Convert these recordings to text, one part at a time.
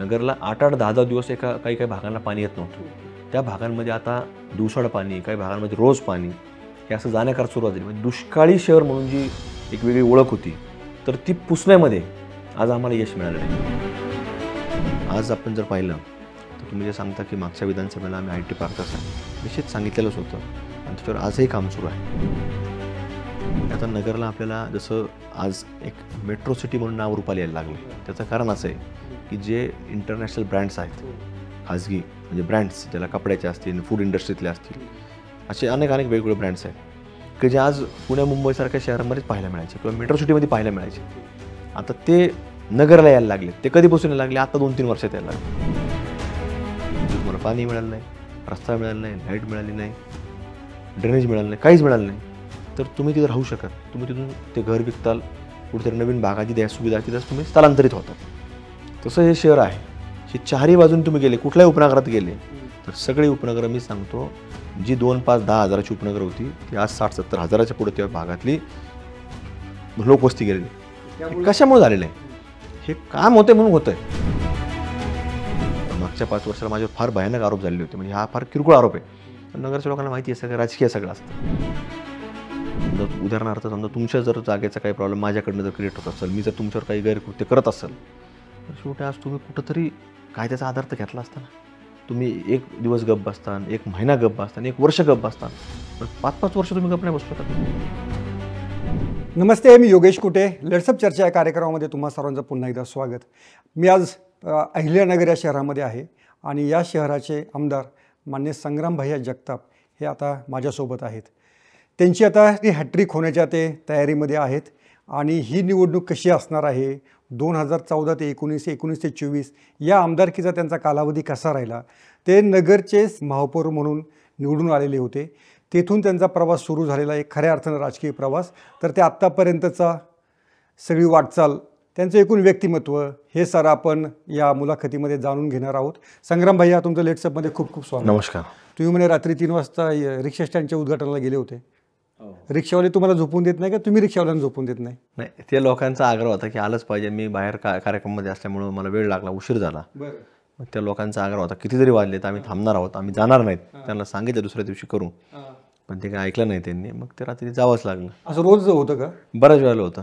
नगरला आठ आठ दहा दहा दिवस एका काही काही भागांना पाणी येत नव्हतं त्या भागांमध्ये आता दुसड पाणी काही भागांमध्ये रोज पाणी हे असं जाण्याकरता सुरुवात झाली म्हणजे दुष्काळी शहर म्हणून जी एक वेगळी ओळख होती तर ती पुसण्यामध्ये आज आम्हाला यश मिळालं नाही आज आपण जर पाहिलं तर तुम्ही जे सांगता की मागच्या विधानसभेला आम्ही आय टी पार्क असा निश्चित सांगितलेलंच होतं आणि त्याच्यावर आजही काम सुरू आहे आता नगरला आपल्याला जसं आज एक मेट्रो सिटी म्हणून नाव रुपाला यायला लागलं त्याचं कारण असं आहे की जे इंटरनॅशनल ब्रँड्स आहेत खाजगी म्हणजे ब्रँड्स ज्याला कपड्याचे असतील फूड इंडस्ट्रीतले असतील असे अनेक अनेक वेगवेगळे ब्रँड्स आहेत की जे आज पुणे मुंबईसारख्या शहरामध्येच पाहायला मिळायचे किंवा मेट्रो सिटीमध्ये पाहायला मिळायचे आता ते नगरला यायला लागले ते कधीपासून यायला लागले आता दोन तीन वर्षात यायला लागले तुम्हाला पाणी मिळालं नाही रस्ता मिळाला नाही लाईट मिळाली नाही ड्रेनेज मिळालं नाही काहीच मिळालं नाही तर तुम्ही तिथं राहू शकत तुम्ही तिथून ते घर विकताल कुठेतरी नवीन भागाची द्या सुविधा तिथं तुम्ही स्थलांतरित होतात तसं हे शहर आहे हे चारही बाजून तुम्ही गेले कुठल्याही उपनगरात गेले तर सगळी उपनगरं मी सांगतो जी दोन पाच दहा हजाराची उपनगर होती ती आज साठ सत्तर हजाराच्या पुढे त्या भागातली लोकवस्ती गेलेली कशामुळे झालेलं आहे हे काम होते म्हणून होत आहे मागच्या पाच वर्षाला माझ्यावर फार भयानक आरोप झालेले होते म्हणजे हा फार किरकोळ आरोप आहे नगरच्या लोकांना माहिती आहे सगळं राजकीय सगळं असतं उदाहरणार्थ समजा तुमच्या जर जागेचा काही प्रॉब्लेम माझ्याकडनं जर क्रिएट होत असेल मी जर तुमच्यावर काही गैरकृत्य करत असेल तर शेवटी आज तुम्ही कुठंतरी कायद्याचा आधार तर घेतला असता ना तुम्ही एक दिवस गप बसता एक महिना गप बसता एक वर्ष गप बसता पण पाच पाच वर्ष तुम्ही गप नाही बसू शकत नमस्ते मी योगेश कुटे लेट्सअप चर्चा या कार्यक्रमामध्ये तुम्हा सर्वांचं पुन्हा एकदा स्वागत मी आज अहिल्यानगर या शहरामध्ये आहे आणि या शहराचे आमदार मान्य संग्राम भैया जगताप हे आता माझ्यासोबत आहेत त्यांची आता ती हॅट्रिक होण्याच्या ते तयारीमध्ये आहेत आणि ही निवडणूक कशी असणार आहे दोन हजार चौदा ते एकोणीसशे एकोणीस ते चोवीस या आमदारकीचा त्यांचा कालावधी कसा राहिला ते नगरचे महापौर म्हणून निवडून आलेले होते तेथून त्यांचा प्रवास सुरू झालेला आहे खऱ्या अर्थानं राजकीय प्रवास तर ते आत्तापर्यंतचा सगळी वाटचाल त्यांचं एकूण व्यक्तिमत्व हे सर आपण या मुलाखतीमध्ये जाणून घेणार आहोत संग्राम भैया तुमचं लेट्सअपमध्ये खूप खूप स्वागत नमस्कार तुम्ही म्हणे रात्री तीन वाजता रिक्षा स्टँडच्या उद्घाटनाला गेले होते हो, हो. रिक्षावाले तुम्हाला झोपून देत नाही का तुम्ही रिक्षावाल्यांना झोपून देत नाही नाही ते लोकांचा आग्रह होता की आलंच पाहिजे मी बाहेर का कार्यक्रममध्ये असल्यामुळे मला वेळ लागला उशीर झाला त्या लोकांचा आग्रह होता कितीतरी वाजले आम्ही थांबणार आहोत आम्ही जाणार नाहीत त्यांना सांगितलं दुसऱ्या दिवशी करू पण ते काय ऐकलं नाही त्यांनी मग ते रात्री जावंच लागलं असं रोज होतं का बऱ्याच वेळेला होतं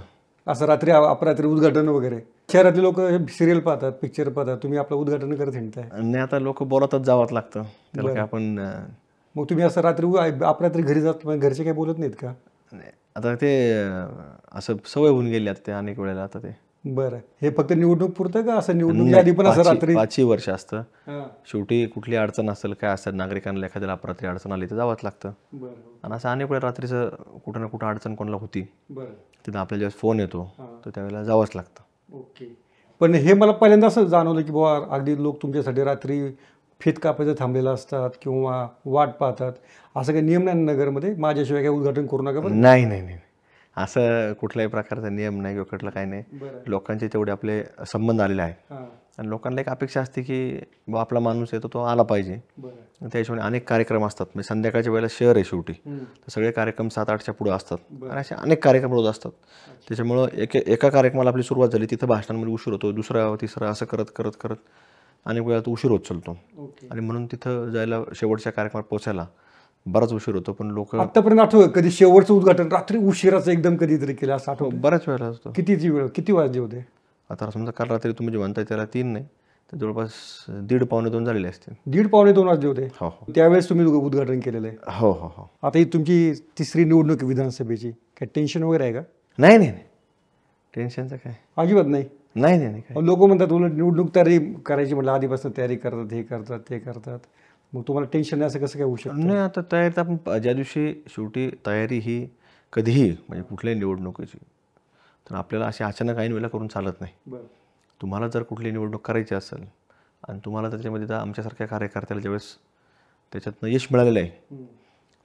असं रात्री अपरात्री उद्घाटन वगैरे शहरातले लोक सिरियल पाहतात पिक्चर पाहतात तुम्ही आपलं उद्घाटन करत हिंडताय नाही आता लोक बोलतच जावंच लागतं त्याला काय आपण मग तुम्ही असं रात्री तरी घरी जात घरचे काही बोलत नाहीत का नाही आता ते असं सवय होऊन गेली आता ते अनेक वेळेला आता ते बरं हे फक्त निवडणूक पुरतं का असं निवडणूक आधी पण असं रात्री पाचही वर्ष असतं शेवटी कुठली अडचण असेल काय असतात नागरिकांना एखाद्याला अपरात्री अडचण आली तर जावंच लागतं आणि असं अनेक वेळा रात्रीचं कुठं ना कुठं अडचण कोणाला होती तिथं आपल्या ज्यावेळेस फोन येतो तर त्यावेळेला जावंच लागतं ओके पण हे मला पहिल्यांदा असं जाणवलं की बाबा अगदी लोक तुमच्यासाठी रात्री फित कापायचं थांबलेलं असतात किंवा वाट पाहतात असं काही नियम नाही नगरमध्ये माझ्याशिवाय काही उद्घाटन करू नका पण नाही नाही नाही असं कुठल्याही प्रकारचा नियम नाही किंवा कुठलं काही नाही लोकांचे तेवढे आपले संबंध आलेले आहे आणि लोकांना एक अपेक्षा असते की बा आपला माणूस येतो तो आला पाहिजे त्या हिशोबाने अनेक कार्यक्रम असतात म्हणजे संध्याकाळच्या वेळेला शहर आहे शेवटी तर सगळे कार्यक्रम सात आठच्या पुढे असतात आणि असे अनेक कार्यक्रम रोज असतात त्याच्यामुळं एक एका कार्यक्रमाला आपली सुरुवात झाली तिथं भाषणांमध्ये उशीर होतो दुसरा तिसरा असं करत करत करत अनेक वेळा तो उशीर होत चालतो आणि म्हणून तिथं जायला शेवटच्या कार्यक्रमात पोहोचायला बराच उशीर होतो पण लोक आतापर्यंत आठवत कधी शेवटचं उद्घाटन रात्री उशिराचं एकदम कधीतरी केलं असं आठव बऱ्याच वेळेला असतो किती वेळ किती वाजले होते आता समजा काल रात्री तुम्ही जे म्हणताय त्याला तीन नाही तर जवळपास दीड पावणे दोन झालेले असतील दीड पावणे दोन वाजले होते हो हो त्यावेळेस तुम्ही उद्घाटन केलेलं आहे हो हो हो आता ही तुमची तिसरी निवडणूक विधानसभेची काय टेन्शन वगैरे आहे का नाही नाही टेन्शनचं काय अजिबात नाही नाही नाही लोक म्हणतात उलट निवडणूक तयारी करायची म्हटलं आधीपासून तयारी करतात हे करतात ते करतात मग तुम्हाला टेन्शन नाही असं कसं काय होऊ शकतं नाही आता तयारी आपण ज्या दिवशी शेवटी तयारी ही कधीही म्हणजे कुठल्याही निवडणुकीची तर आपल्याला अशी अचानक ऐन वेळेला करून चालत नाही तुम्हाला जर कुठली निवडणूक करायची असेल आणि तुम्हाला त्याच्यामध्ये तर आमच्यासारख्या कार्यकर्त्याला ज्यावेळेस त्याच्यातनं यश मिळालेलं आहे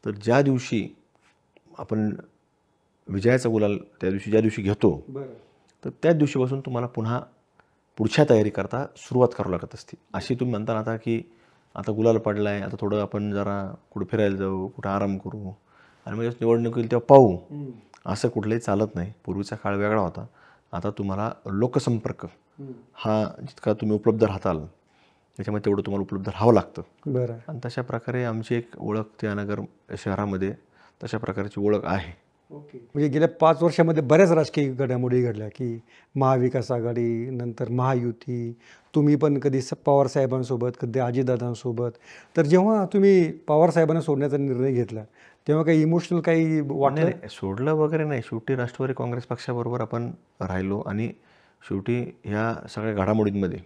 तर ज्या दिवशी आपण विजयाचा गुलाल त्या दिवशी ज्या दिवशी घेतो तर त्याच दिवशीपासून तुम्हाला पुन्हा पुढच्या तयारी करता सुरुवात करावं लागत असते अशी तुम्ही म्हणता आता की आता गुलाल पडला आहे आता थोडं आपण जरा कुठं फिरायला जाऊ कुठं आराम करू आणि म्हणजे निवडणूक येईल तेव्हा पाहू असं कुठलंही चालत नाही पूर्वीचा काळ वेगळा होता आता तुम्हाला लोकसंपर्क हा जितका तुम्ही उपलब्ध राहताल त्याच्यामध्ये तेवढं तुम्हाला उपलब्ध राहावं लागतं बरं आणि तशा प्रकारे आमची एक ओळख त्या नगर शहरामध्ये तशा प्रकारची ओळख आहे ओके म्हणजे गेल्या पाच वर्षामध्ये बऱ्याच राजकीय घडामोडी घडल्या की महाविकास आघाडी नंतर महायुती तुम्ही पण कधी स पवारसाहेबांसोबत कधी आजीदादांसोबत तर जेव्हा तुम्ही पवारसाहेबांना सोडण्याचा निर्णय घेतला तेव्हा काही इमोशनल काही वाटलं सोडलं वगैरे नाही शेवटी राष्ट्रवादी काँग्रेस पक्षाबरोबर आपण राहिलो आणि शेवटी ह्या सगळ्या घडामोडींमध्ये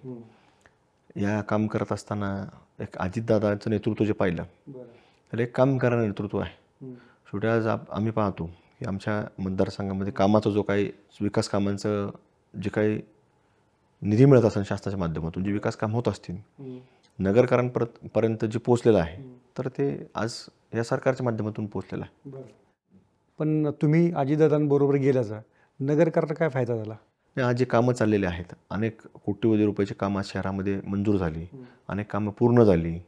या काम करत असताना एक अजितदादाचं नेतृत्व जे पाहिलं तर एक काम करणारं नेतृत्व आहे शेवटी आज आम्ही पाहतो की आमच्या मतदारसंघामध्ये कामाचा जो काही विकास कामांचं जे काही निधी मिळत असेल शासनाच्या माध्यमातून जे विकास काम होत असतील नगरकारांपर्यंत पर्यंत जे पोचलेलं आहे तर ते आज या सरकारच्या माध्यमातून पोचलेलं आहे पण तुम्ही अजितदादांबरोबर जा नगरकारांना काय फायदा झाला आज जे कामं चाललेले आहेत अनेक कोट्यवधी रुपयाची कामं आज शहरामध्ये मंजूर झाली अनेक कामं पूर्ण झाली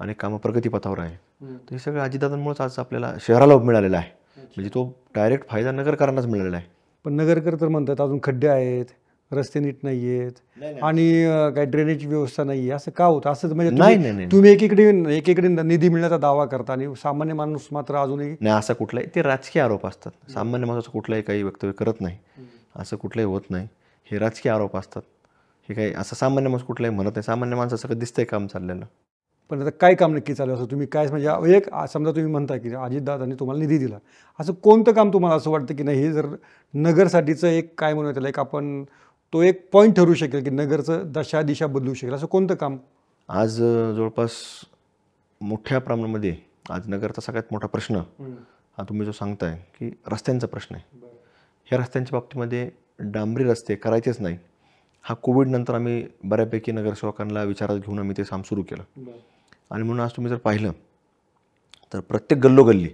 अनेक कामं प्रगतीपथावर आहेत तर हे सगळं अजितदादांमुळेच आज आपल्याला शहराला मिळालेलं आहे म्हणजे तो डायरेक्ट फायदा नगरकरांनाच मिळालेला आहे पण नगरकर तर म्हणतात अजून खड्डे आहेत रस्ते नीट नाही आहेत आणि काय ड्रेनेज व्यवस्था नाही असं का होतं असं म्हणजे तुम्ही एकीकडे एकीकडे निधी मिळण्याचा दावा करता आणि सामान्य माणूस मात्र अजूनही नाही असा कुठलाही ते राजकीय आरोप असतात सामान्य माणूस कुठलाही काही वक्तव्य करत नाही असं कुठलंही होत नाही हे राजकीय आरोप असतात हे काही असं सामान्य माणूस कुठलाही म्हणत नाही सामान्य माणसाचं दिसतंय काम चाललेलं पण आता काय काम नक्की चालू असं तुम्ही काय म्हणजे एक समजा तुम्ही म्हणता की अजितदादांनी तुम्हाला निधी दिला असं कोणतं काम तुम्हाला असं वाटतं की नाही हे जर नगरसाठीचं एक काय म्हणूया त्याला एक आपण तो एक पॉईंट ठरू शकेल की नगरचं दशा दिशा बदलू शकेल असं कोणतं काम आज जवळपास मोठ्या प्रमाणामध्ये आज नगरचा सगळ्यात मोठा प्रश्न हा तुम्ही जो सांगताय की रस्त्यांचा प्रश्न आहे ह्या रस्त्यांच्या बाबतीमध्ये डांबरी रस्ते करायचेच नाही हा कोविडनंतर आम्ही बऱ्यापैकी नगरसेवकांना विचारात घेऊन आम्ही ते काम सुरू केलं आणि म्हणून आज तुम्ही जर पाहिलं तर प्रत्येक गल्लोगल्ली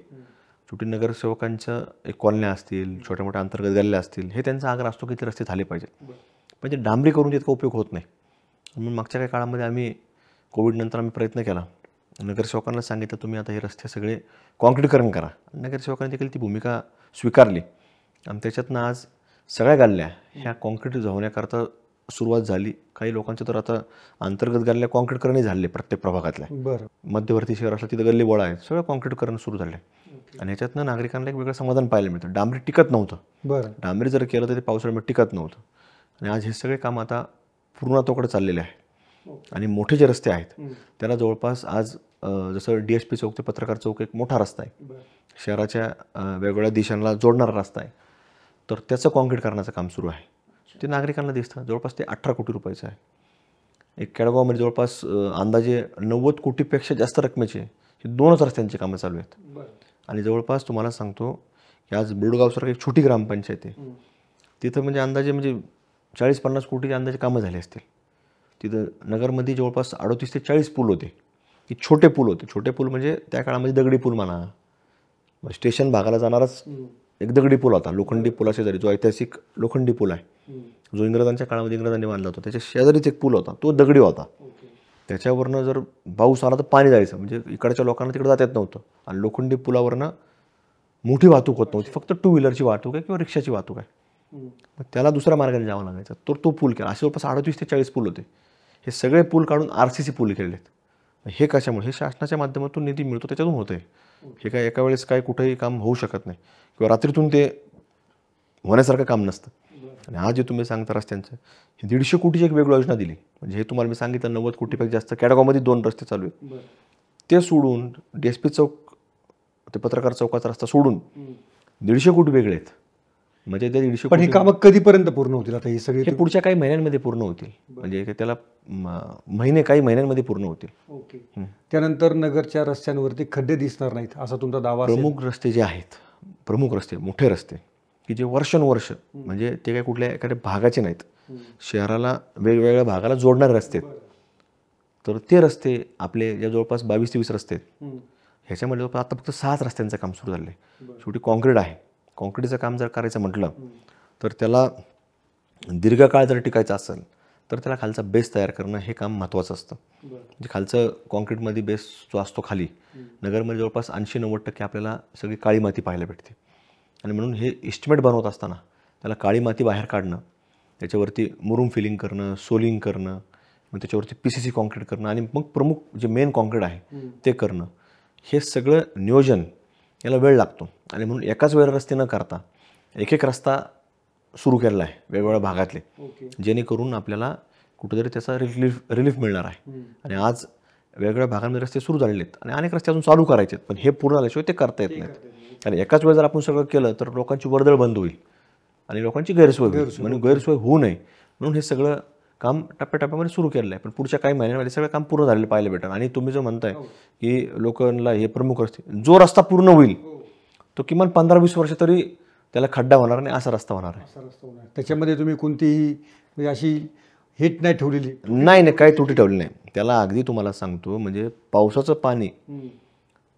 छोटी नगरसेवकांच्या एक कॉलन्या असतील छोट्या मोठ्या अंतर्गत गल्ल्या असतील हे त्यांचा आग्रह असतो की ते रस्ते झाले पाहिजेत पण ते डांबरी करून तितका उपयोग होत नाही म्हणून मागच्या काही काळामध्ये आम्ही कोविडनंतर आम्ही प्रयत्न केला नगरसेवकांना सांगितलं तुम्ही आता हे रस्ते सगळे कॉन्क्रीटकरण करा नगरसेवकांनी देखील ती भूमिका स्वीकारली आणि त्याच्यातनं आज सगळ्या गल्ल्या ह्या कॉन्क्रीट होण्याकरता सुरुवात झाली काही लोकांचं तर आता अंतर्गत गल्ल्या कॉन्क्रीट करणे झाले प्रत्येक प्रभागातल्या बरं मध्यवर्ती शहर असलं तिथं गल्ली बोळा आहे सगळं कॉन्क्रीट करणं सुरू झालं आणि ह्याच्यातनं नागरिकांना एक वेगळं समाधान पाहायला मिळतं डांबरी टिकत नव्हतं बरं डांबरी जर केलं तर ते पावसाळ्यामध्ये टिकत नव्हतं आणि आज हे सगळे काम आता पूर्णत्वाकडे चाललेले आहे आणि मोठे जे रस्ते आहेत त्याला जवळपास आज जसं डी एस पी चौक ते पत्रकार चौक एक मोठा रस्ता आहे शहराच्या वेगवेगळ्या दिशांना जोडणारा रस्ता आहे तर त्याचं कॉन्क्रीट करण्याचं काम सुरू आहे ते नागरिकांना दिसतं जवळपास ते अठरा कोटी रुपयाचं आहे एक केळगावमध्ये जवळपास अंदाजे नव्वद कोटीपेक्षा जास्त रकमेचे हे दोनच रस्त्यांची कामं चालू आहेत आणि जवळपास तुम्हाला सांगतो की आज बिळगावसारखी एक छोटी ग्रामपंचायत आहे तिथं म्हणजे अंदाजे म्हणजे चाळीस पन्नास कोटीचे अंदाजे कामं झाले असतील तिथं नगरमध्ये जवळपास अडतीस ते चाळीस पूल होते की छोटे पूल होते छोटे पूल म्हणजे त्या काळामध्ये दगडी पूल म्हणा स्टेशन भागाला जाणाराच एक दगडी पूल होता लोखंडी जरी जो ऐतिहासिक लोखंडी पूल आहे जो इंग्रजांच्या काळामध्ये इंग्रजांनी बांधला होता त्याच्या शेजारीच एक पूल होता तो दगडी होता त्याच्यावरनं जर पाऊस आला तर पाणी जायचं म्हणजे इकडच्या लोकांना तिकडे जात येत नव्हतं आणि लोखंडी पुलावरनं मोठी वाहतूक होत नव्हती फक्त टू व्हीलरची वाहतूक आहे किंवा रिक्षाची वाहतूक आहे मग त्याला दुसऱ्या मार्गाने जावं लागायचं तर तो पूल केला असे जवळपास अडतीस ते चाळीस पूल होते हे सगळे पूल काढून आर सी सी पूल केलेत हे कशामुळे हे शासनाच्या माध्यमातून निधी मिळतो त्याच्यातून होतं आहे हे काय एका वेळेस काय कुठेही काम होऊ शकत नाही किंवा रात्रीतून ते होण्यासारखं काम नसतं आणि आज जे तुम्ही सांगता रस्त्यांचं हे दीडशे कोटीची एक वेगळी योजना दिली म्हणजे हे तुम्हाला मी सांगितलं नव्वद कोटीपेक्षा जास्त कॅडगावमध्ये दोन रस्ते चालू आहेत ते सोडून डी एस पी चौक ते पत्रकार चौकाचा रस्ता सोडून दीडशे कोटी वेगळे आहेत म्हणजे त्या दीडशे पण हे कामं कधीपर्यंत पूर्ण होतील आता हे सगळे पुढच्या काही महिन्यांमध्ये पूर्ण होतील म्हणजे त्याला महिने काही महिन्यांमध्ये पूर्ण होतील ओके त्यानंतर नगरच्या रस्त्यांवरती खड्डे दिसणार नाहीत असा तुमचा दावा प्रमुख रस्ते जे आहेत प्रमुख रस्ते मोठे रस्ते की जे वर्षानुवर्ष म्हणजे ते काय कुठल्या एखाद्या भागाचे नाहीत शहराला वेगवेगळ्या भागाला जोडणारे रस्ते आहेत तर ते रस्ते आपले ज्या जवळपास बावीस तेवीस रस्ते आहेत ह्याच्यामध्ये जवळपास आता फक्त सहाच रस्त्यांचं काम सुरू झालं आहे शेवटी कॉन्क्रीट आहे कॉन्क्रीटचं काम जर करायचं म्हटलं तर त्याला दीर्घकाळ जर टिकायचं असेल तर त्याला खालचा बेस तयार करणं हे काम महत्त्वाचं असतं म्हणजे खालचं काँक्रीटमध्ये बेस जो असतो खाली नगरमध्ये जवळपास ऐंशी नव्वद टक्के आपल्याला सगळी काळी माती पाहायला भेटते आणि म्हणून हे इस्टिमेट बनवत असताना त्याला काळी माती बाहेर काढणं त्याच्यावरती मुरूम फिलिंग करणं सोलिंग करणं मग त्याच्यावरती पी सी सी कॉन्क्रीट करणं आणि मग प्रमुख जे मेन कॉन्क्रीट आहे ते करणं हे सगळं नियोजन याला वेळ लागतो आणि म्हणून एकाच वेळ रस्ते न करता एक एक रस्ता सुरू केलेला आहे वेगवेगळ्या भागातले जेणेकरून आपल्याला कुठेतरी त्याचा रिलीफ रिलीफ मिळणार आहे आणि आज वेगवेगळ्या भागांमध्ये रस्ते सुरू झालेले आहेत आणि अनेक रस्ते अजून चालू करायचे आहेत पण हे पूर्ण झाल्याशिवाय ते करता येत नाहीत आणि एकाच वेळ जर आपण सगळं केलं तर लोकांची वर्दळ बंद होईल आणि लोकांची गैरसोय होईल म्हणून गैरसोय होऊ नये म्हणून हे सगळं काम टप्प्याटप्प्यामध्ये सुरू केलं आहे पण पुढच्या काही महिन्यांमध्ये सगळं काम पूर्ण झालेलं पाहिलं भेटेल आणि तुम्ही जो म्हणताय हो. की लोकांना हे प्रमुख रस्ते जो रस्ता पूर्ण होईल हो. तो किमान पंधरा वीस वर्ष तरी त्याला खड्डा होणार नाही असा रस्ता होणार आहे त्याच्यामध्ये तुम्ही कोणतीही म्हणजे अशी हिट नाही ठेवलेली नाही नाही काही तुटी ठेवली नाही त्याला अगदी तुम्हाला सांगतो म्हणजे पावसाचं पाणी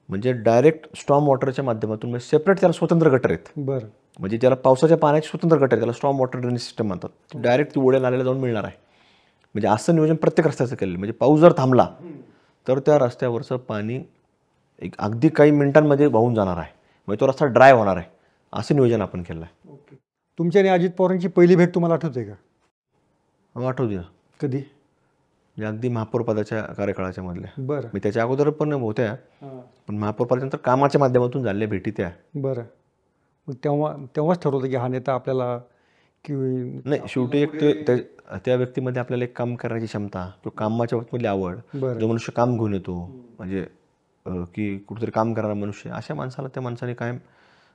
म्हणजे डायरेक्ट स्ट्रॉम वॉटरच्या माध्यमातून म्हणजे सेपरेट त्याला स्वतंत्र गटर आहेत बरं म्हणजे ज्याला पावसाच्या पाण्याची स्वतंत्र गटर आहे त्याला स्ट्रॉम वॉटर ड्रेनेज सिस्टम म्हणतात डायरेक्ट ती ओढ्या नाल्याला जाऊन मिळणार आहे म्हणजे असं नियोजन प्रत्येक रस्त्याचं केलेलं म्हणजे पाऊस जर थांबला तर त्या रस्त्यावरचं पाणी एक अगदी काही मिनिटांमध्ये वाहून जाणार आहे म्हणजे तो रस्ता ड्राय होणार आहे असं नियोजन आपण केलं आहे तुमच्या आणि अजित पवारांची पहिली भेट तुम्हाला आठवते का आठवू कधी म्हणजे अगदी महापौरपदाच्या कार्यकाळाच्या मधल्या बरं मी त्याच्या अगोदर पण होत्या पण महापौरपदानंतर कामाच्या माध्यमातून झालेल्या भेटी त्या बरं मग तेव्हा तेव्हाच ठरवलं की हा नेता आपल्याला की नाही शेवटी एक त्या व्यक्तीमध्ये आपल्याला एक काम करण्याची क्षमता किंवा कामाच्या बाबतीमधली आवड जो मनुष्य काम घेऊन येतो म्हणजे की कुठेतरी काम करणारा मनुष्य अशा माणसाला त्या माणसाने कायम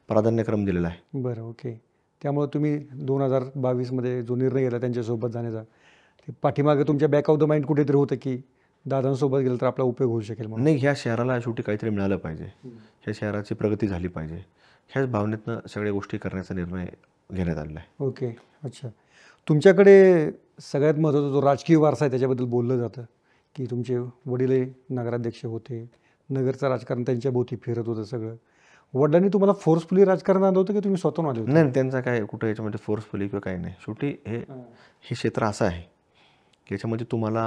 प्राधान्यक्रम दिलेला आहे बरं ओके त्यामुळं तुम्ही दोन हजार बावीसमध्ये जो निर्णय गेला त्यांच्यासोबत जाण्याचा ते पाठीमागे तुमच्या बॅक ऑफ द माइंड कुठेतरी होतं की दादांसोबत गेलं तर आपला उपयोग होऊ शकेल म्हणून नाही ह्या शहराला शेवटी काहीतरी मिळालं पाहिजे ह्या शहराची प्रगती झाली पाहिजे ह्याच भावनेतनं सगळ्या गोष्टी करण्याचा निर्णय घेण्यात आलेला आहे ओके अच्छा तुमच्याकडे सगळ्यात महत्त्वाचा जो राजकीय वारसा आहे त्याच्याबद्दल बोललं जातं की तुमचे वडील नगराध्यक्ष होते नगरचं राजकारण त्यांच्या भोवती फिरत होतं सगळं वडिलांनी तुम्हाला फोर्सफुली राजकारण आलं होतं की तुम्ही स्वतःहून आले नाही त्यांचा काय कुठं याच्यामध्ये फोर्सफुली किंवा काही नाही शेवटी हे हे क्षेत्र असं आहे की याच्यामध्ये तुम्हाला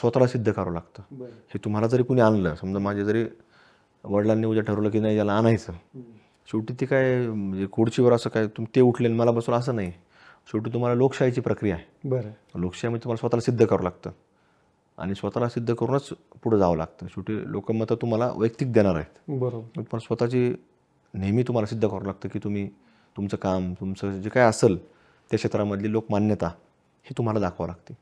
स्वतःला सिद्ध करावं लागतं हे तुम्हाला जरी कुणी आणलं समजा माझे जरी वडिलांनी उद्या ठरवलं की नाही याला आणायचं शेवटी ते काय म्हणजे खुर्चीवर असं काय तुम्ही ते उठले मला बसवलं असं नाही शेवटी तुम्हाला लोकशाहीची प्रक्रिया आहे बरं लोकशाहीमध्ये तुम्हाला स्वतःला सिद्ध करावं लागतं आणि स्वतःला सिद्ध करूनच पुढे जावं लागतं शेवटी लोकमत तुम्हाला वैयक्तिक देणार आहेत बरोबर पण स्वतःची नेहमी तुम्हाला सिद्ध करावं लागतं की तुम्ही तुमचं काम तुमचं जे काय असेल त्या क्षेत्रामधली लोकमान्यता हे तुम्हाला दाखवावं लागते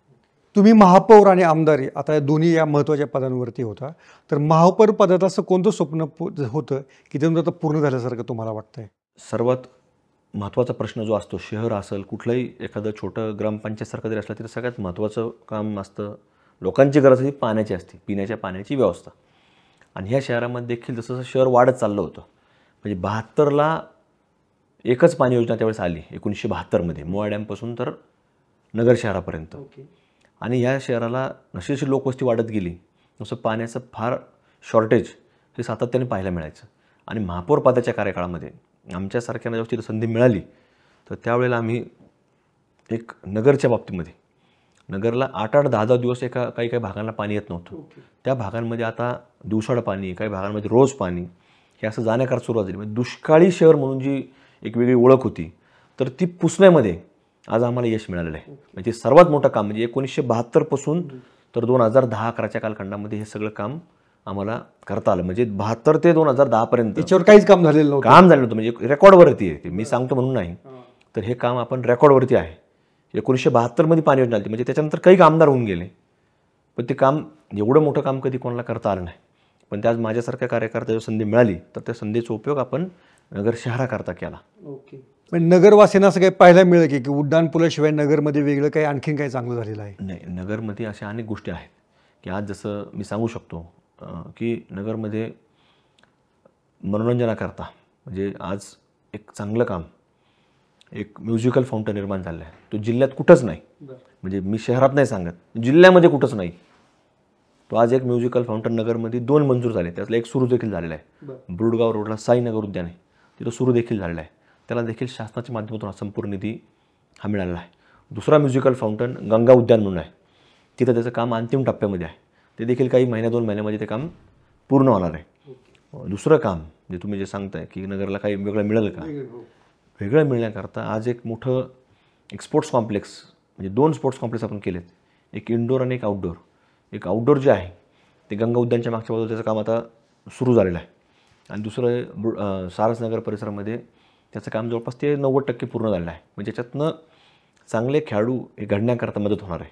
तुम्ही महापौर आणि आमदारी आता या दोन्ही या महत्त्वाच्या पदांवरती होता तर महापौर पदात असं कोणतं स्वप्न होतं की ते आता पूर्ण झाल्यासारखं तुम्हाला वाटतंय सर्वात महत्त्वाचा प्रश्न जो असतो शहर असेल कुठलंही एखादं छोटं ग्रामपंचायतसारखं जरी असलं तरी सगळ्यात महत्त्वाचं काम असतं लोकांची गरज ही पाण्याची असते पिण्याच्या पाण्याची व्यवस्था आणि ह्या शहरामध्ये देखील जसं शहर वाढत चाललं होतं म्हणजे बहात्तरला एकच पाणी योजना त्यावेळेस आली एकोणीसशे बहात्तरमध्ये मोवा डॅमपासून तर नगर शहरापर्यंत आणि या शहराला जशी लोकवस्ती वाढत गेली तसं पाण्याचं फार शॉर्टेज हे सातत्याने पाहायला मिळायचं आणि महापौर पदाच्या कार्यकाळामध्ये आमच्यासारख्यांना जेव्हा तिथं संधी मिळाली तर त्यावेळेला आम्ही एक नगरच्या बाबतीमध्ये नगरला आठ आठ दहा दहा दिवस एका काही काही भागांना पाणी येत नव्हतं त्या भागांमध्ये आता दिवसाळं पाणी काही भागांमध्ये रोज पाणी हे असं जाण्याकरता सुरुवात झाली म्हणजे दुष्काळी शहर म्हणून जी एक वेगळी ओळख होती तर ती पुसण्यामध्ये आज आम्हाला यश मिळालेलं आहे म्हणजे सर्वात मोठं काम म्हणजे एकोणीसशे बहात्तरपासून तर दोन हजार दहा अकराच्या कालखंडामध्ये हे सगळं काम आम्हाला करता आलं म्हणजे बहात्तर ते दोन हजार दहापर्यंत याच्यावर काहीच काम झालेलं नव्हतं काम झालेलं होतं म्हणजे रेकॉर्डवरती आहे मी सांगतो म्हणून नाही तर हे काम आपण रेकॉर्डवरती आहे एकोणीसशे बहात्तरमध्ये पाणी योजना आली म्हणजे त्याच्यानंतर काही कामदार होऊन गेले पण ते काम एवढं मोठं काम कधी कोणाला करता आलं नाही पण त्याच माझ्यासारख्या जर संधी मिळाली तर त्या संधीचा उपयोग आपण नगर शहराकरता केला ओके पण नगरवासींना असं काही पाहायला मिळेल की की उड्डाणपुलाशिवाय नगरमध्ये वेगळं काही आणखीन काही चांगलं झालेलं आहे नाही नगरमध्ये अशा अनेक गोष्टी आहेत की आज जसं मी सांगू शकतो की नगरमध्ये मनोरंजनाकरता म्हणजे आज एक चांगलं काम एक म्युझिकल फाउंटन निर्माण झालं आहे तो जिल्ह्यात कुठंच नाही म्हणजे मी शहरात नाही सांगत जिल्ह्यामध्ये कुठंच नाही तो आज एक म्युझिकल फाउंटन नगरमध्ये दोन मंजूर झाले त्यातला एक सुरू देखील झालेला आहे ब्रुडगाव रोडला साईनगर उद्यान आहे तिथं सुरू देखील झालेला आहे त्याला देखील शासनाच्या माध्यमातून हा संपूर्ण निधी हा मिळालेला आहे दुसरा म्युझिकल फाउंटन गंगा उद्यान म्हणून आहे तिथं त्याचं काम अंतिम टप्प्यामध्ये आहे ते देखील काही महिन्या दोन महिन्यामध्ये ते काम पूर्ण होणार आहे दुसरं काम जे तुम्ही जे सांगताय की नगरला काही वेगळं मिळेल का हो. वेगळं मिळण्याकरता आज एक मोठं एक स्पोर्ट्स कॉम्प्लेक्स म्हणजे दोन स्पोर्ट्स कॉम्प्लेक्स आपण केलेत एक इनडोर आणि एक आउटडोर एक आउटडोर जे आहे ते गंगा उद्यानच्या मागच्या बाजूला त्याचं काम आता सुरू झालेलं आहे आणि दुसरं सारसनगर परिसरामध्ये त्याचं काम जवळपास ते नव्वद टक्के पूर्ण झालेलं आहे म्हणजे याच्यातनं चांगले खेळाडू हे घडण्याकरता मदत होणार आहे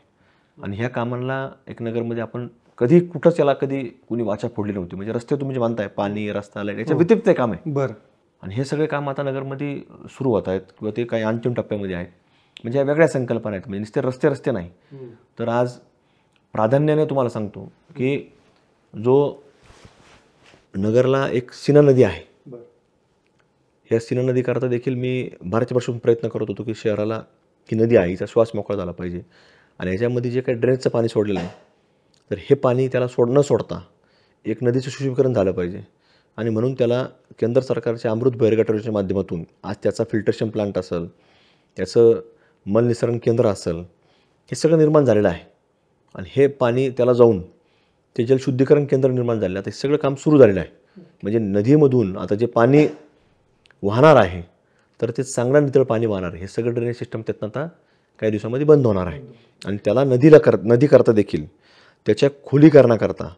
आणि ह्या कामांना एक नगरमध्ये आपण कधी कुठंच याला कधी कुणी वाचा फोडली नव्हती म्हणजे रस्ते तुम्ही जे मानताय पाणी रस्ता लाईट याच्या हो. व्यतिरिक्त काम आहे बरं आणि हे सगळे काम आता नगरमध्ये सुरू होत आहेत किंवा ते काही अंतिम टप्प्यामध्ये आहेत म्हणजे या वेगळ्या संकल्पना आहेत म्हणजे नुसते रस्ते रस्ते नाही तर आज प्राधान्याने तुम्हाला सांगतो की जो नगरला एक सिना नदी आहे या सिना नदीकरता देखील मी भारत प्रयत्न करत होतो की शहराला ही नदी आहे हिचा श्वास मोकळा झाला पाहिजे आणि याच्यामध्ये जे काही ड्रेनेजचं पाणी सोडलेलं आहे तर हे पाणी त्याला सोड न सोडता एक नदीचं सुशुभीकरण झालं पाहिजे आणि म्हणून त्याला केंद्र सरकारच्या अमृत बहिरघाट माध्यमातून आज त्याचा फिल्टरेशन प्लांट असेल त्याचं मलनिसरण केंद्र असेल हे सगळं निर्माण झालेलं आहे आणि हे पाणी त्याला जाऊन ते जलशुद्धीकरण केंद्र निर्माण झाले आता हे सगळं काम सुरू झालेलं आहे म्हणजे नदीमधून आता जे पाणी वाहणार आहे तर ते चांगलं नितळ पाणी वाहणार आहे हे सगळं ड्रेनेज सिस्टम त्यातनं आता काही दिवसामध्ये बंद होणार आहे आणि त्याला नदीला कर नदीकरता देखील त्याच्या खोलीकरणाकरता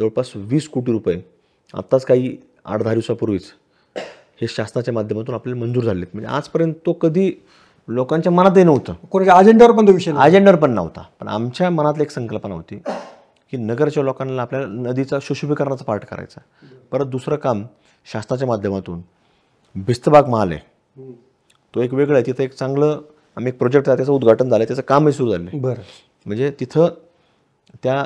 जवळपास वीस कोटी रुपये आत्ताच काही आठ दहा दिवसापूर्वीच हे शासनाच्या माध्यमातून आपल्याला मंजूर झालेत म्हणजे आजपर्यंत तो कधी लोकांच्या मनातही नव्हतं कोणाच्या अजेंड्यावर पण तो विषय अजेंड्यावर पण नव्हता पण आमच्या मनातली एक संकल्पना होती की नगरच्या लोकांना आपल्याला नदीचा सुशोभीकरणाचा पाठ करायचा परत दुसरं काम शासनाच्या माध्यमातून भिस्तबाग महाल आहे तो एक वेगळा आहे तिथं एक चांगलं आम्ही एक प्रोजेक्ट आहे त्याचं उद्घाटन झालं त्याचं कामही सुरू झालं बरं म्हणजे तिथं त्या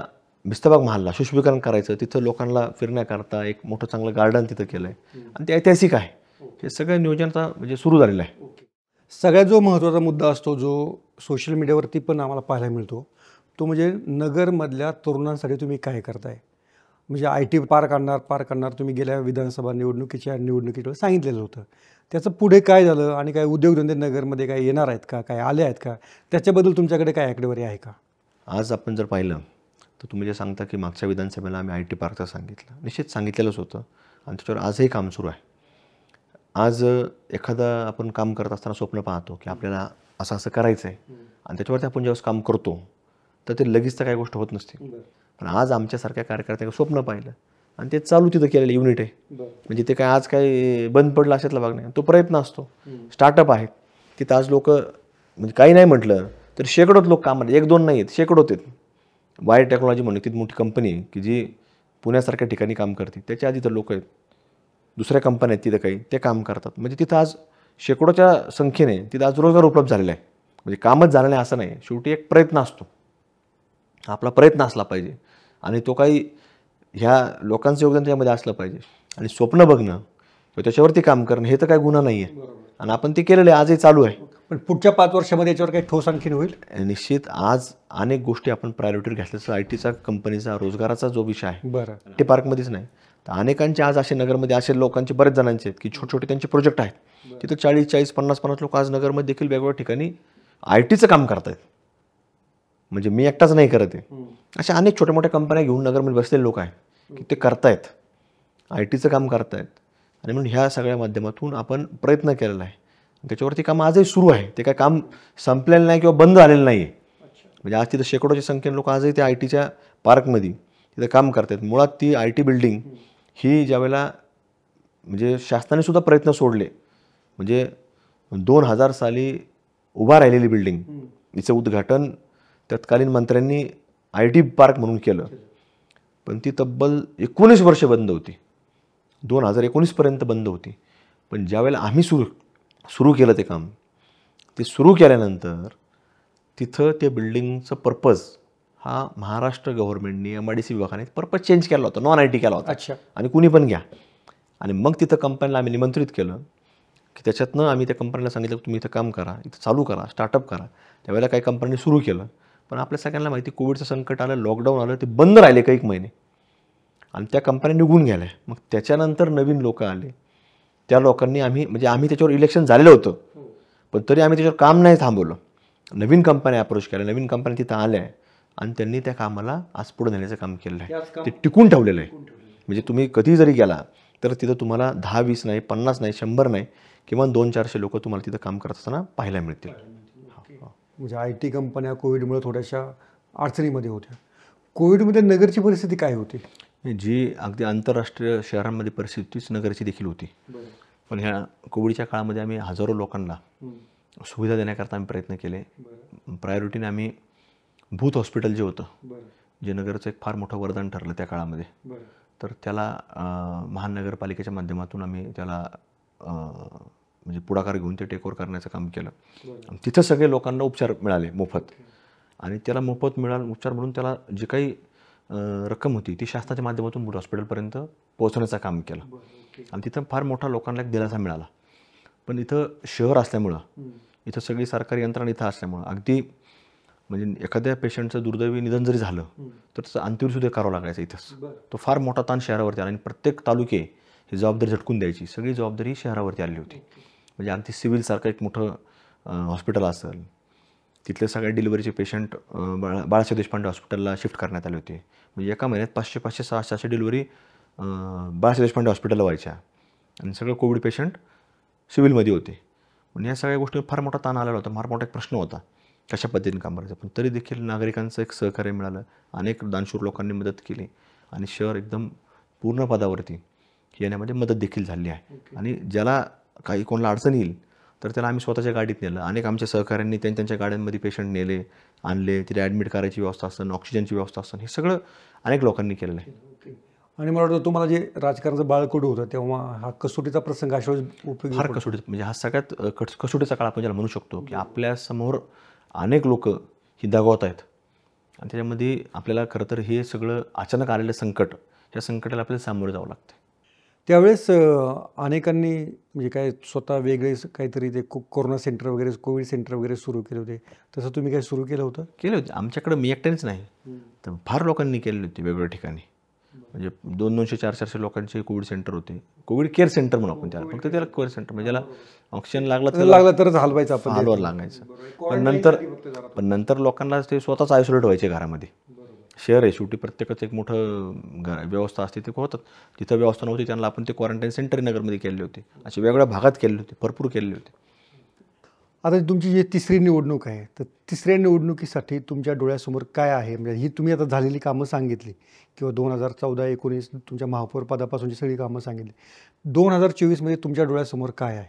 भिस्तबाग महालला शुष्वीकरण करायचं तिथं लोकांना फिरण्याकरता एक मोठं चांगलं गार्डन तिथं केलं आहे आणि ते ऐतिहासिक आहे हे सगळं नियोजनाचा म्हणजे सुरू झालेलं आहे सगळ्यात जो महत्त्वाचा मुद्दा असतो जो सोशल मीडियावरती पण आम्हाला पाहायला मिळतो तो म्हणजे नगरमधल्या तरुणांसाठी तुम्ही काय करताय म्हणजे आय टी पार्क आणणार पार्क आणणार तुम्ही गेल्या विधानसभा निवडणुकीच्या निवडणुकीच्या सांगितलेलं होतं त्याचं पुढे काय झालं आणि काय उद्योगधंदे नगरमध्ये काय येणार आहेत का काय आले आहेत का त्याच्याबद्दल तुमच्याकडे काय आकडेवारी आहे का आज आपण जर पाहिलं तर तुम्ही जे सांगता की मागच्या विधानसभेला आम्ही आय टी पार्कचा सांगितलं निश्चित सांगितलेलंच होतं आणि त्याच्यावर आजही काम सुरू आहे आज एखादा आपण काम करत असताना स्वप्न पाहतो की आपल्याला असं असं करायचं आहे आणि त्याच्यावरती आपण ज्यावेळेस काम करतो तर ते लगेच तर काही गोष्ट होत नसते पण आज आमच्यासारख्या कार्यकर्त्यांनी स्वप्न पाहिलं आणि ते चालू तिथं केलेलं युनिट आहे म्हणजे ते काय आज काय बंद पडलं अशातला भाग नाही तो प्रयत्न असतो स्टार्टअप आहे तिथं आज लोक म्हणजे काही नाही म्हटलं तर शेकडोत लोक काम एक दोन नाही आहेत शेकडोत आहेत टेक्नॉलॉजी म्हणून ती मोठी कंपनी आहे की जी पुण्यासारख्या ठिकाणी काम करते त्याच्या आधी तर लोक आहेत दुसऱ्या कंपन्या आहेत तिथं काही ते काम करतात म्हणजे तिथं आज शेकडोच्या संख्येने तिथं आज रोजगार उपलब्ध झालेला आहे म्हणजे कामच झालं नाही असं नाही शेवटी एक प्रयत्न असतो आपला प्रयत्न असला पाहिजे आणि तो काही ह्या लोकांचं योगदान त्यामध्ये असलं पाहिजे आणि स्वप्न बघणं किंवा त्याच्यावरती काम करणं हे तर काही गुन्हा नाही आहे आणि आपण ते केलेलं आहे आजही चालू आहे पण पुढच्या पाच वर्षामध्ये याच्यावर काही ठोस आणखीन होईल निश्चित आज अनेक गोष्टी आपण प्रायोरिटी घेतल्याचं आय टीचा कंपनीचा रोजगाराचा जो विषय आहे बरं टी पार्कमध्येच नाही तर अनेकांचे आज असे नगरमध्ये असे लोकांचे बरेच जणांचे आहेत की छोटे छोटे त्यांचे प्रोजेक्ट आहेत तिथं चाळीस चाळीस पन्नास पन्नास लोक आज नगरमध्ये देखील वेगवेगळ्या ठिकाणी आय टीचं काम करत आहेत म्हणजे मी एकटाच नाही करत आहे अशा अनेक छोट्या मोठ्या कंपन्या घेऊन नगरमध्ये बसलेले लोक आहेत की ते करतायत आय टीचं काम करतायत आणि म्हणून ह्या सगळ्या माध्यमातून आपण प्रयत्न केलेला आहे त्याच्यावरती काम आजही सुरू आहे ते काय काम संपलेलं नाही किंवा बंद झालेलं नाही आहे म्हणजे आज तिथं शेकडोच्या संख्येने लोक आजही त्या आय टीच्या पार्कमध्ये तिथं काम करतात मुळात ती आय टी बिल्डिंग ही ज्यावेळेला म्हणजे शासनाने सुद्धा प्रयत्न सोडले म्हणजे दोन हजार साली उभा राहिलेली बिल्डिंग तिचं उद्घाटन तत्कालीन मंत्र्यांनी आय टी पार्क म्हणून केलं पण ती तब्बल एकोणीस वर्ष बंद होती दोन हजार एकोणीसपर्यंत बंद होती पण ज्यावेळेला आम्ही सुरू सुरू केलं ते काम ते सुरू केल्यानंतर तिथं ते बिल्डिंगचं पर्पज हा महाराष्ट्र गव्हर्नमेंटने एम आय डी सी विभागाने परपज चेंज केला होता नॉन आय टी केला होता अच्छा आणि कुणी पण घ्या आणि मग तिथं कंपनीला आम्ही निमंत्रित केलं की त्याच्यातनं आम्ही त्या कंपनीला सांगितलं तुम्ही इथं काम करा इथं चालू करा स्टार्टअप करा त्यावेळेला काही कंपन्यांनी सुरू केलं पण आपल्या सगळ्यांना माहिती कोविडचं संकट आलं लॉकडाऊन आलं ते बंद राहिले काही महिने आणि त्या कंपन्या निघून गेल्या मग त्याच्यानंतर नवीन लोक आले त्या लोकांनी आम्ही म्हणजे आम्ही त्याच्यावर इलेक्शन झालेलं होतं पण तरी आम्ही त्याच्यावर काम नाही थांबवलं नवीन कंपन्या अप्रोच केल्या नवीन कंपन्या तिथं आल्या आणि त्यांनी त्या कामाला आज पुढे नेण्याचं काम केलेलं आहे ते टिकून ठेवलेलं आहे म्हणजे तुम्ही कधी जरी गेला तर तिथं तुम्हाला दहा वीस नाही पन्नास नाही शंभर नाही किमान दोन चारशे लोक तुम्हाला तिथं काम करत असताना पाहायला मिळतील म्हणजे आय टी कंपन्या कोविडमुळे थोड्याशा अडचणीमध्ये होत्या कोविडमध्ये नगरची परिस्थिती काय होती जी अगदी आंतरराष्ट्रीय शहरांमध्ये परिस्थितीच नगरची देखील होती पण ह्या कोविडच्या काळामध्ये आम्ही हजारो लोकांना सुविधा देण्याकरता आम्ही प्रयत्न केले प्रायोरिटीने आम्ही भूत हॉस्पिटल जे होतं जे नगरचं एक फार मोठं वरदान ठरलं त्या काळामध्ये तर त्याला महानगरपालिकेच्या माध्यमातून आम्ही त्याला म्हणजे पुढाकार घेऊन ते टेकओवर करण्याचं काम केलं तिथं सगळे लोकांना उपचार मिळाले मोफत आणि त्याला मोफत मिळाल उपचार म्हणून त्याला जी काही रक्कम होती ती शासनाच्या माध्यमातून भूत हॉस्पिटलपर्यंत पोहोचण्याचं काम केलं आणि तिथं फार मोठा लोकांना एक दिलासा मिळाला पण इथं शहर असल्यामुळं इथं सगळी सरकारी यंत्रणा इथं असल्यामुळं अगदी म्हणजे एखाद्या पेशंटचं दुर्दैवी निधन जरी झालं तर त्याचं सुद्धा करावं लागायचं इथंच तो फार मोठा ताण शहरावरती आला आणि प्रत्येक तालुके ही जबाबदारी झटकून द्यायची सगळी जबाबदारी शहरावरती आली होती म्हणजे अगदी सिव्हिलसारखं एक मोठं हॉस्पिटल असेल तिथले सगळ्या डिलिव्हरीचे पेशंट बाळा बाळासाहेब देशपांडे हॉस्पिटलला शिफ्ट करण्यात आले होते म्हणजे एका महिन्यात पाचशे पाचशे सहा सहाशे डिलिव्हरी बाळासाहेब देशपांडे हॉस्पिटलला व्हायच्या आणि सगळं कोविड पेशंट सिव्हिलमध्ये होते म्हणजे या सगळ्या गोष्टीवर फार मोठा ताण आलेला होता फार मोठा एक प्रश्न होता कशा पद्धतीने काम करायचं पण तरी देखील नागरिकांचं एक सहकार्य मिळालं अनेक दानशूर लोकांनी मदत केली आणि शहर एकदम पूर्ण पदावरती येण्यामध्ये मदत देखील झाली आहे आणि ज्याला काही कोणाला अडचण येईल तर त्याला आम्ही स्वतःच्या गाडीत नेलं अनेक आमच्या सहकाऱ्यांनी त्यांच्या त्यांच्या गाड्यांमध्ये पेशंट नेले आणले तिथे ॲडमिट करायची व्यवस्था असतं ऑक्सिजनची व्यवस्था असतं हे सगळं अनेक लोकांनी केलेलं आहे आणि मला वाटतं तुम्हाला जे राजकारणाचं बाळकडू होतं तेव्हा हा कसोटीचा प्रसंग अशा उपयोग फार कसोटी म्हणजे हा सगळ्यात कट कसोटीचा काळ आपण ज्याला म्हणू शकतो की आपल्यासमोर अनेक लोक ही दगावत आहेत आणि त्याच्यामध्ये आपल्याला खरं तर हे सगळं अचानक आलेलं संकट त्या संकटाला आपल्याला सामोरं जावं लागतं त्यावेळेस अनेकांनी म्हणजे काय स्वतः वेगळे काहीतरी ते को कोरोना सेंटर वगैरे कोविड सेंटर वगैरे सुरू केले होते तसं तुम्ही काय सुरू केलं होतं केलं होतं आमच्याकडे मी एकट्यानेच नाही तर फार लोकांनी केलेले होते वेगवेगळ्या ठिकाणी म्हणजे दोन दोनशे चार चारशे लोकांचे कोविड सेंटर होते कोविड केअर सेंटर म्हणून आपण त्याला फक्त त्याला केअर सेंटर म्हणजे ज्याला ऑक्सिजन लागला तर लागला तरच हलवायचं आपण हलवर लागायचं पण नंतर पण नंतर लोकांना ते स्वतःच आयसोलेट व्हायचे घरामध्ये शहर आहे शेवटी प्रत्येकाचं एक मोठं घर व्यवस्था असते ते होतात तिथं व्यवस्था नव्हती त्यांना आपण ते क्वारंटाईन सेंटर नगरमध्ये केले होते असे वेगवेगळ्या भागात केले होते भरपूर केलेले होते आता तुमची जी तिसरी निवडणूक आहे तर तिसऱ्या निवडणुकीसाठी तुमच्या डोळ्यासमोर काय आहे म्हणजे ही तुम्ही आता झालेली कामं सांगितली किंवा दोन हजार चौदा एकोणीस तुमच्या महापौरपदापासूनची सगळी कामं सांगितली दोन हजार चोवीसमध्ये तुमच्या डोळ्यासमोर काय आहे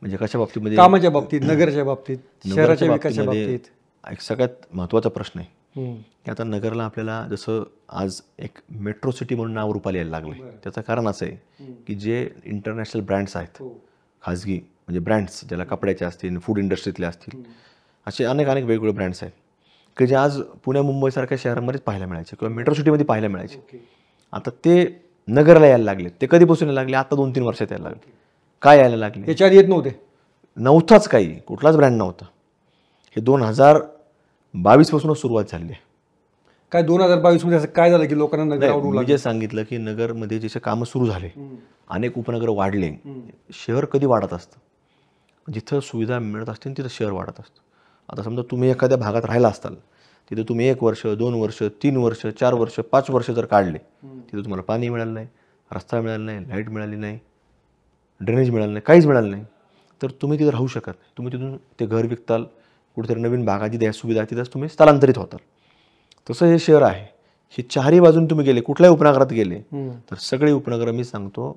म्हणजे कशा बाबतीमध्ये कामाच्या बाबतीत नगरच्या बाबतीत शहराच्या विकासाच्या बाबतीत एक सगळ्यात महत्त्वाचा प्रश्न आहे की आता नगरला आपल्याला जसं आज एक मेट्रो सिटी म्हणून नाव रुपाला यायला लागलं त्याचं कारण असं आहे की जे इंटरनॅशनल ब्रँड्स आहेत हो. खाजगी म्हणजे ब्रँड्स ज्याला कपड्याचे असतील फूड इंडस्ट्रीतले असतील असे अनेक अनेक वेगवेगळे ब्रँड्स आहेत की जे आज पुणे मुंबईसारख्या शहरांमध्येच पाहायला मिळायचे किंवा मेट्रो सिटीमध्ये पाहायला मिळायचे आता ते नगरला यायला लागले ते कधीपासून यायला लागले आता दोन तीन वर्षात यायला लागले काय यायला लागले याच्यावर येत नव्हते नव्हताच काही कुठलाच ब्रँड नव्हता हे दोन हजार बावीसपासूनच सुरुवात झाली आहे काय दोन हजार बावीसमध्ये असं काय झालं की लोकांना नगर जे सांगितलं की नगरमध्ये जसे कामं सुरू झाले अनेक उपनगर वाढले शहर कधी वाढत असतं जिथं सुविधा मिळत आणि तिथं शहर वाढत असतं आता समजा तुम्ही एखाद्या भागात राहिला असताल तिथं तुम्ही एक वर्ष दोन वर्ष तीन वर्ष चार वर्ष पाच वर्ष जर काढले तिथं तुम्हाला पाणी मिळालं नाही रस्ता मिळाला नाही लाईट मिळाली नाही ड्रेनेज मिळालं नाही काहीच मिळालं नाही तर तुम्ही तिथं राहू शकत नाही तुम्ही तिथून ते घर विकताल कुठेतरी नवीन भागाची द्या सुविधा तिथंच तुम्ही स्थलांतरित होताल तसं हे शहर आहे हे चारही बाजून तुम्ही गेले कुठल्याही उपनगरात गेले तर सगळे उपनगर मी सांगतो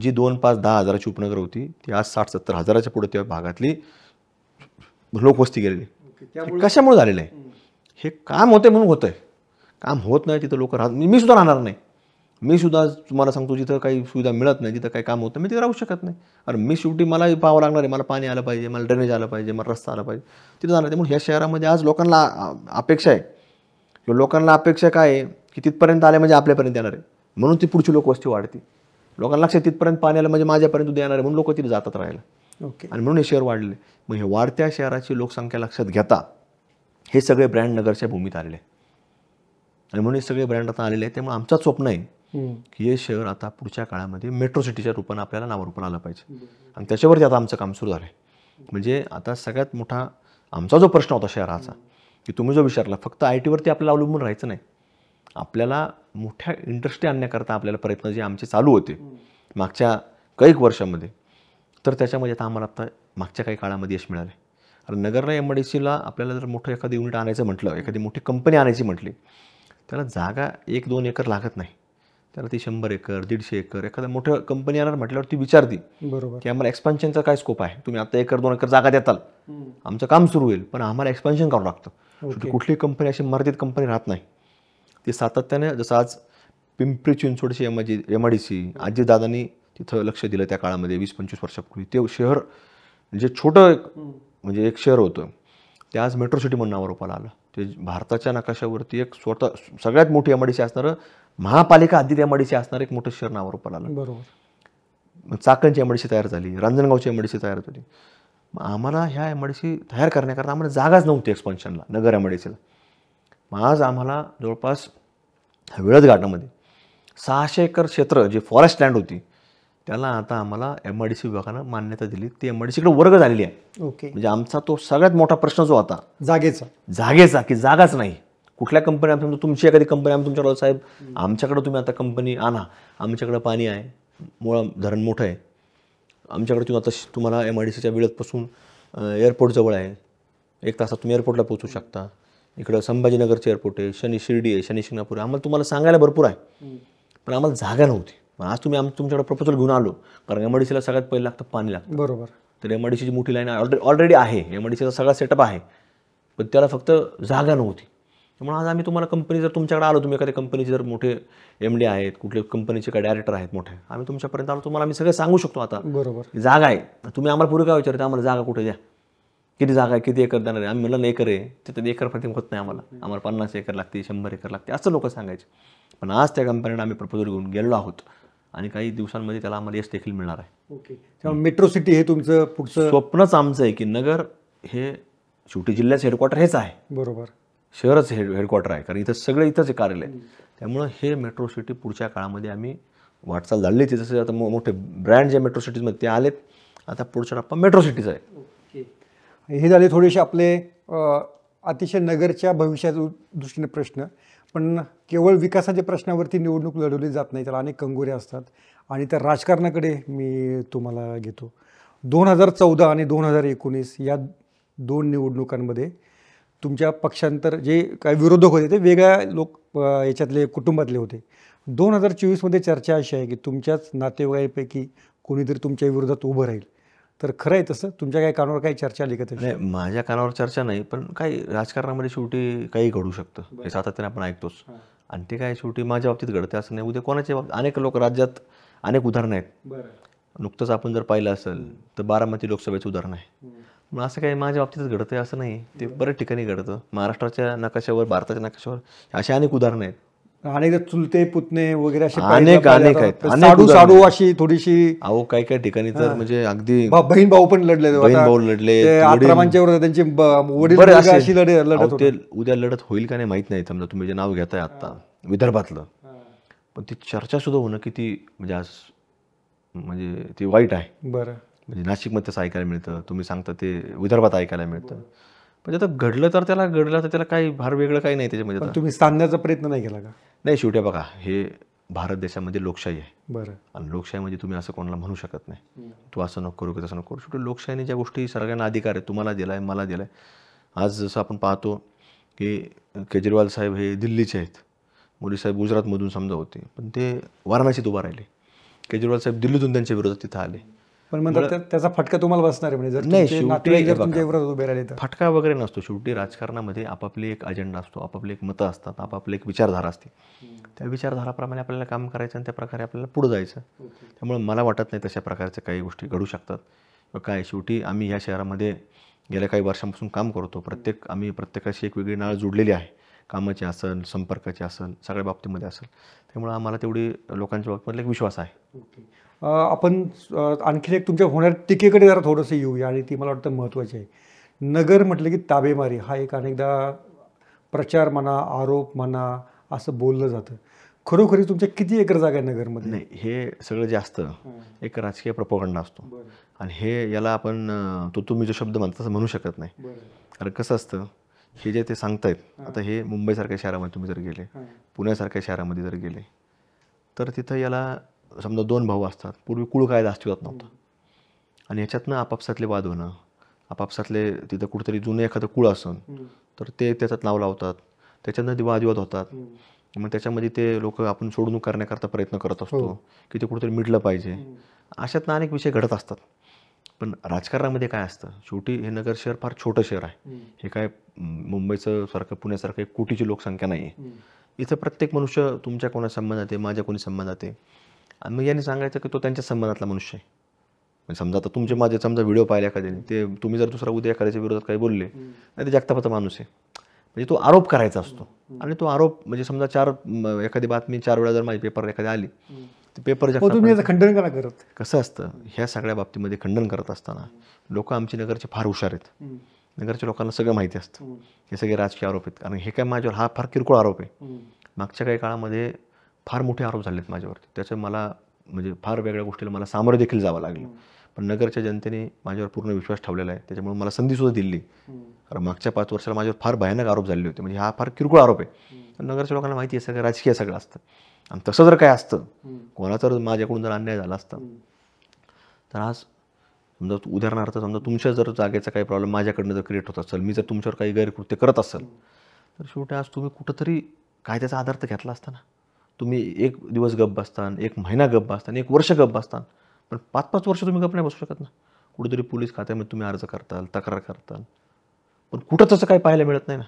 जी दोन पाच दहा हजाराची उपनगर होती ती आज साठ सत्तर हजाराच्या पुढे त्या भागातली लोकवस्ती गेलेली कशामुळे झालेलं आहे हे काम होते म्हणून होतं आहे काम होत नाही तिथं लोक राहत मी सुद्धा राहणार नाही मी सुद्धा तुम्हाला सांगतो जिथं काही सुविधा मिळत नाही जिथं काही काम होतं मी तिथे राहू शकत नाही अरे मी शेवटी मला पाहावं लागणार आहे मला पाणी आलं पाहिजे मला ड्रेनेज आलं पाहिजे मला रस्ता आला पाहिजे तिथं जाणार म्हणून ह्या शहरामध्ये आज लोकांना अपेक्षा आहे किंवा लोकांना अपेक्षा काय आहे की तिथपर्यंत आले म्हणजे आपल्यापर्यंत येणार आहे म्हणून ती पुढची लोकवस्ती वाढते लोकांना लक्षात तिथपर्यंत पाणी आलं म्हणजे माझ्यापर्यंत उद्या येणार आहे म्हणून लोक तिथे जातात राहायला ओके आणि म्हणून हे शहर वाढले मग हे वाढत्या शहराची लोकसंख्या लक्षात घेता हे सगळे ब्रँड नगरच्या भूमीत आलेले आणि म्हणून हे सगळे ब्रँड आता आलेले आहेत त्यामुळे आमचाच स्वप्न आहे की हे शहर आता पुढच्या काळामध्ये मेट्रो सिटीच्या रूपानं आपल्याला नावारूपण आलं पाहिजे आणि त्याच्यावरती आता आमचं काम सुरू झालं आहे म्हणजे आता सगळ्यात मोठा आमचा जो प्रश्न होता शहराचा की तुम्ही जो विचारला फक्त आय टीवरती आपल्याला अवलंबून राहायचं नाही आपल्याला मोठ्या इंडस्ट्री आणण्याकरता आपल्याला प्रयत्न जे आमचे चालू होते मागच्या कैक वर्षामध्ये तर त्याच्यामध्ये आता आम्हाला आता मागच्या काही काळामध्ये यश मिळालं कारण नगरला एम डी सीला आपल्याला जर मोठं एखादं युनिट आणायचं म्हटलं एखादी मोठी कंपनी आणायची म्हटली त्याला जागा एक दोन एकर लागत नाही त्याला ती शंभर एकर दीडशे एकर एखादं मोठं कंपनी येणार म्हटल्यावर ती विचारते बरोबर की आम्हाला एक्सपान्शनचा काय स्कोप आहे तुम्ही आता एकर दोन एकर जागा देताल आमचं काम सुरू होईल पण आम्हाला एक्सपान्शन करावं लागतं कुठलीही कंपनी अशी मर्यादित कंपनी राहत नाही ती सातत्याने जसं आज पिंपरी चिंचवडची M G M I D C आजीदादांनी तिथं लक्ष दिलं त्या काळामध्ये वीस पंचवीस वर्षापूर्वी ते शहर जे छोटं म्हणजे एक शहर होतं ते आज मेट्रो सिटी म्हणून नावारोपाला आलं ते भारताच्या नकाशावरती एक स्वतः सगळ्यात मोठी एम असणारं महापालिका आदित्य एम आय असणारं एक मोठं शहर रोपाला आलं बरोबर चाकणची एम तयार झाली रांजणगावची एम तयार झाली आम्हाला ह्या एम आय तयार करण्याकरता आम्हाला जागाच नव्हती एक्सपान्शनला नगर एम आज आम्हाला जवळपास वेळच घाटामध्ये सहाशे एकर क्षेत्र जे फॉरेस्ट लँड होती त्याला आता आम्हाला एम आय डी सी विभागानं मान्यता दिली ती एम आय डी सीकडे वर्ग झालेली आहे ओके म्हणजे आमचा तो सगळ्यात मोठा प्रश्न जो आता जागेचा जागेचा की जागाच नाही कुठल्या कंपनी आमच्या तुमची एखादी कंपनी आम्ही तुमच्याकडं साहेब आमच्याकडं तुम्ही आता कंपनी आणा आमच्याकडं पाणी आहे मुळा धरण मोठं आहे आमच्याकडे तुम्ही आता तुम्हाला एम आय डी सीच्या वेळेतपासून एअरपोर्टजवळ आहे एक तासात तुम्ही एअरपोर्टला पोहोचू शकता इकडं संभाजीनगरचे एअरपोर्ट आहे शनी शिर्डी आहे शनी शिंगणापूर आहे आम्हाला तुम्हाला सांगायला भरपूर आहे पण आम्हाला जागा नव्हती पण आज तुम्ही आम तुमच्याकडे प्रपोजल घेऊन आलो कारण एमआडीसीला सगळ्यात पहिलं लागतं पाणी लागतं बरोबर तर एमआडीसीची मोठी लाईन ऑलरेडी ऑलरेडी आहे एमआयडीसीचा सगळा सेटअप आहे पण त्याला फक्त जागा नव्हती म्हणून आज आम्ही तुम्हाला कंपनी जर तुमच्याकडे आलो तुम्ही एखाद्या कंपनीचे जर मोठे एम डी आहेत कुठले कंपनीचे काय डायरेक्टर आहेत मोठे आम्ही तुमच्यापर्यंत आलो तुम्हाला आम्ही सगळं सांगू शकतो आता बरोबर जागा आहे तुम्ही आम्हाला पुढे काय विचारता आम्हाला जागा कुठे द्या किती जागा आहे किती एकर देणार आहे आम्ही नाही एकर आहे तिथं एकर प्रति होत नाही आम्हाला आम्हाला पन्नास एकर लागते शंभर एकर लागते असं लोक सांगायचे पण आज त्या कंपनीला आम्ही प्रपोजल घेऊन गेलो आहोत आणि काही दिवसांमध्ये त्याला आम्हाला यश देखील मिळणार आहे ओके तेव्हा मेट्रो सिटी हे तुमचं पुढचं स्वप्नच आमचं आहे की नगर हे शेवटी जिल्ह्याचं हेडक्वार्टर हेच आहे बरोबर शहरच हेड हेडक्वार्टर आहे कारण इथं सगळं इथंच कार्यालय त्यामुळं हे मेट्रो सिटी पुढच्या काळामध्ये आम्ही वाटचाल झाली ती जसं आता मोठे ब्रँड जे मेट्रो सिटीजमध्ये ते आलेत आता पुढचा टप्पा मेट्रो सिटीज आहे हे झाले थोडेसे आपले अतिशय नगरच्या भविष्याच्या दृष्टीने प्रश्न पण केवळ विकासाच्या प्रश्नावरती निवडणूक लढवली जात नाही त्याला अनेक कंगोरे असतात आणि त्या राजकारणाकडे मी तुम्हाला घेतो दोन हजार चौदा आणि दोन हजार एकोणीस या दोन निवडणुकांमध्ये तुमच्या पक्षांतर जे काय विरोधक होते ते वेगळ्या लोक याच्यातले कुटुंबातले होते दोन हजार चोवीसमध्ये चर्चा अशी आहे की तुमच्याच नातेवाईपैकी कोणीतरी तुमच्या विरोधात उभं राहील तर खरं आहे तसं तुमच्या काही कानावर काही चर्चा आली का नाही माझ्या कानावर चर्चा नाही पण काही राजकारणामध्ये शेवटी काही घडू शकतं हे सातत्याने आपण ऐकतोच आणि ते काय शेवटी माझ्या बाबतीत घडते असं नाही उद्या कोणाच्या बाबतीत अनेक लोक राज्यात अनेक उदाहरणं आहेत नुकतंच आपण जर पाहिलं असेल तर बारामती लोकसभेचं उदाहरण आहे मग असं काही माझ्या बाबतीतच घडतं असं नाही ते बऱ्याच ठिकाणी घडतं महाराष्ट्राच्या नकाशावर भारताच्या नकाशावर अशी अनेक उदाहरणं आहेत अनेकदा चुलते पुतणे वगैरे असे अनेक अनेक आहेत साडू साडू अशी थोडीशी अहो काही काही ठिकाणी तर म्हणजे अगदी बहीण भाऊ पण लढले बहीण भाऊ लढले त्यांची वडील अशी लढत उद्या लढत होईल का नाही माहित नाही समजा तुम्ही जे नाव घेताय आता विदर्भातलं पण ती चर्चा सुद्धा होणं किती म्हणजे आज म्हणजे ती वाईट आहे बरं म्हणजे नाशिकमध्ये तसं ऐकायला मिळतं तुम्ही सांगता ते विदर्भात ऐकायला मिळतं म्हणजे आता घडलं तर त्याला घडलं तर त्याला काही फार वेगळं काही नाही त्याच्यामध्ये तुम्ही सांगण्याचा प्रयत्न नाही केला का नाही शेवट्या बघा हे भारत देशामध्ये लोकशाही आहे बरं आणि लोकशाहीमध्ये तुम्ही असं कोणाला म्हणू शकत नाही तू असं नको करू की तसं नको करू शेवटी लोकशाहीने ज्या गोष्टी सगळ्यांना अधिकार आहे तुम्हाला दिला आहे मला दिला आहे आज जसं आपण पाहतो की केजरीवाल साहेब हे दिल्लीचे आहेत मोदी साहेब गुजरातमधून समजा होते पण ते वाराणसीत उभा राहिले केजरीवाल साहेब दिल्लीतून त्यांच्या विरोधात तिथं आले पण म्हणतात त्याचा फटका तुम्हाला बसणार आहे म्हणजे जर उभे राहिले तर फटका वगैरे नसतो शेवटी राजकारणामध्ये आपापली एक अजेंडा असतो आपापली एक मतं असतात आपापली एक विचारधारा असते त्या विचारधाराप्रमाणे आपल्याला काम करायचं आणि त्या प्रकारे आपल्याला पुढे जायचं त्यामुळे मला वाटत नाही तशा प्रकारच्या काही गोष्टी घडू शकतात काय शेवटी आम्ही या शहरामध्ये गेल्या काही वर्षांपासून काम करतो प्रत्येक आम्ही प्रत्येकाशी एक वेगळी नाळ जोडलेली आहे कामाची असेल संपर्काची असेल सगळ्या बाबतीमध्ये असेल त्यामुळे आम्हाला तेवढी लोकांच्या बाबतीमधला एक विश्वास आहे आपण आणखी एक तुमच्या होणार टीकेकडे जरा थोडंसं येऊया आणि ती मला वाटतं महत्त्वाची आहे नगर म्हटलं की ताबेमारी हा एक अनेकदा प्रचार म्हणा आरोप म्हणा असं बोललं जातं खरोखरी तुमच्या किती एकर जागा आहे नगरमध्ये नाही हे सगळं जे असतं एक राजकीय प्रपोगंड असतो आणि हे याला आपण तो तुम्ही जो शब्द म्हणता तसं म्हणू शकत नाही कारण कसं असतं हे जे ते सांगतायत आता हे मुंबईसारख्या शहरामध्ये तुम्ही जर गेले पुण्यासारख्या शहरामध्ये जर गेले तर तिथं याला समजा दोन भाऊ असतात पूर्वी कुळ कायदा अस्तित्वात नव्हता आणि ह्याच्यातनं आपापसातले वाद होणं आपापसातले तिथं कुठेतरी जुनं एखादं कुळ असन तर ते त्याच्यात नाव लावतात त्याच्यातनं ते वादविवाद होतात मग त्याच्यामध्ये ते लोक आपण सोडणूक करण्याकरता प्रयत्न करत हो. असतो की ते कुठेतरी मिटलं पाहिजे अशातनं अनेक विषय घडत असतात पण राजकारणामध्ये काय असतं शेवटी हे नगर शहर फार छोटं शहर आहे हे काय मुंबईचं सारखं पुण्यासारखं एक कोटीची लोकसंख्या नाही आहे इथं प्रत्येक मनुष्य तुमच्या कोणा संबंधात आहे माझ्या कोणी संबंधात आहे आणि मग यांनी सांगायचं की तो त्यांच्या संबंधातला मनुष्य आहे म्हणजे समजा आता तुमचे माझे समजा व्हिडिओ पाहिले एखाद्याने ते तुम्ही जर दुसरा उद्या एखाद्याच्या विरोधात काही बोलले तर ते जगतापाचा माणूस आहे म्हणजे तो आरोप करायचा असतो आणि तो आरोप म्हणजे समजा चार एखादी बातमी चार वेळा जर माझी पेपर एखादी आली ते पेपर हो, खंडन करा करत कसं असतं ह्या सगळ्या बाबतीमध्ये खंडन करत असताना लोक आमचे नगरचे फार हुशार आहेत नगरच्या लोकांना सगळं माहिती असतं हे सगळे राजकीय आरोप आहेत कारण हे काय माझ्यावर हा फार किरकोळ आरोप आहे मागच्या काही काळामध्ये फार मोठे आरोप झालेत माझ्यावरती त्याचं मला म्हणजे फार वेगळ्या गोष्टीला मला सामोरं देखील जावं लागलं पण नगरच्या जनतेने माझ्यावर पूर्ण विश्वास ठेवलेला आहे त्याच्यामुळे मला संधीसुद्धा दिली कारण मागच्या पाच वर्षाला माझ्यावर फार भयानक आरोप झालेले होते म्हणजे हा फार किरकोळ आरोप आहे नगरच्या लोकांना माहिती आहे सगळं राजकीय सगळं असतं आणि तसं जर काय असतं कोणाचा जर माझ्याकडून जर अन्याय झाला असता तर आज समजा उदाहरणार्थ समजा तुमच्या जर जागेचा काही प्रॉब्लेम माझ्याकडनं जर क्रिएट होत असेल मी जर तुमच्यावर काही गैरकृत्य करत असेल तर शेवटी आज तुम्ही कुठंतरी कायद्याचा आधार तर घेतला असता ना तुम्ही एक दिवस गप्प बसतान एक महिना गप्प बसतान एक वर्ष गप्प बसतान पण पाच पाच वर्ष तुम्ही गप्प नाही बसू शकत ना कुठेतरी पोलीस खात्यामध्ये तुम्ही अर्ज करताल तक्रार करताल पण कुठं तसं काही पाहायला मिळत नाही ना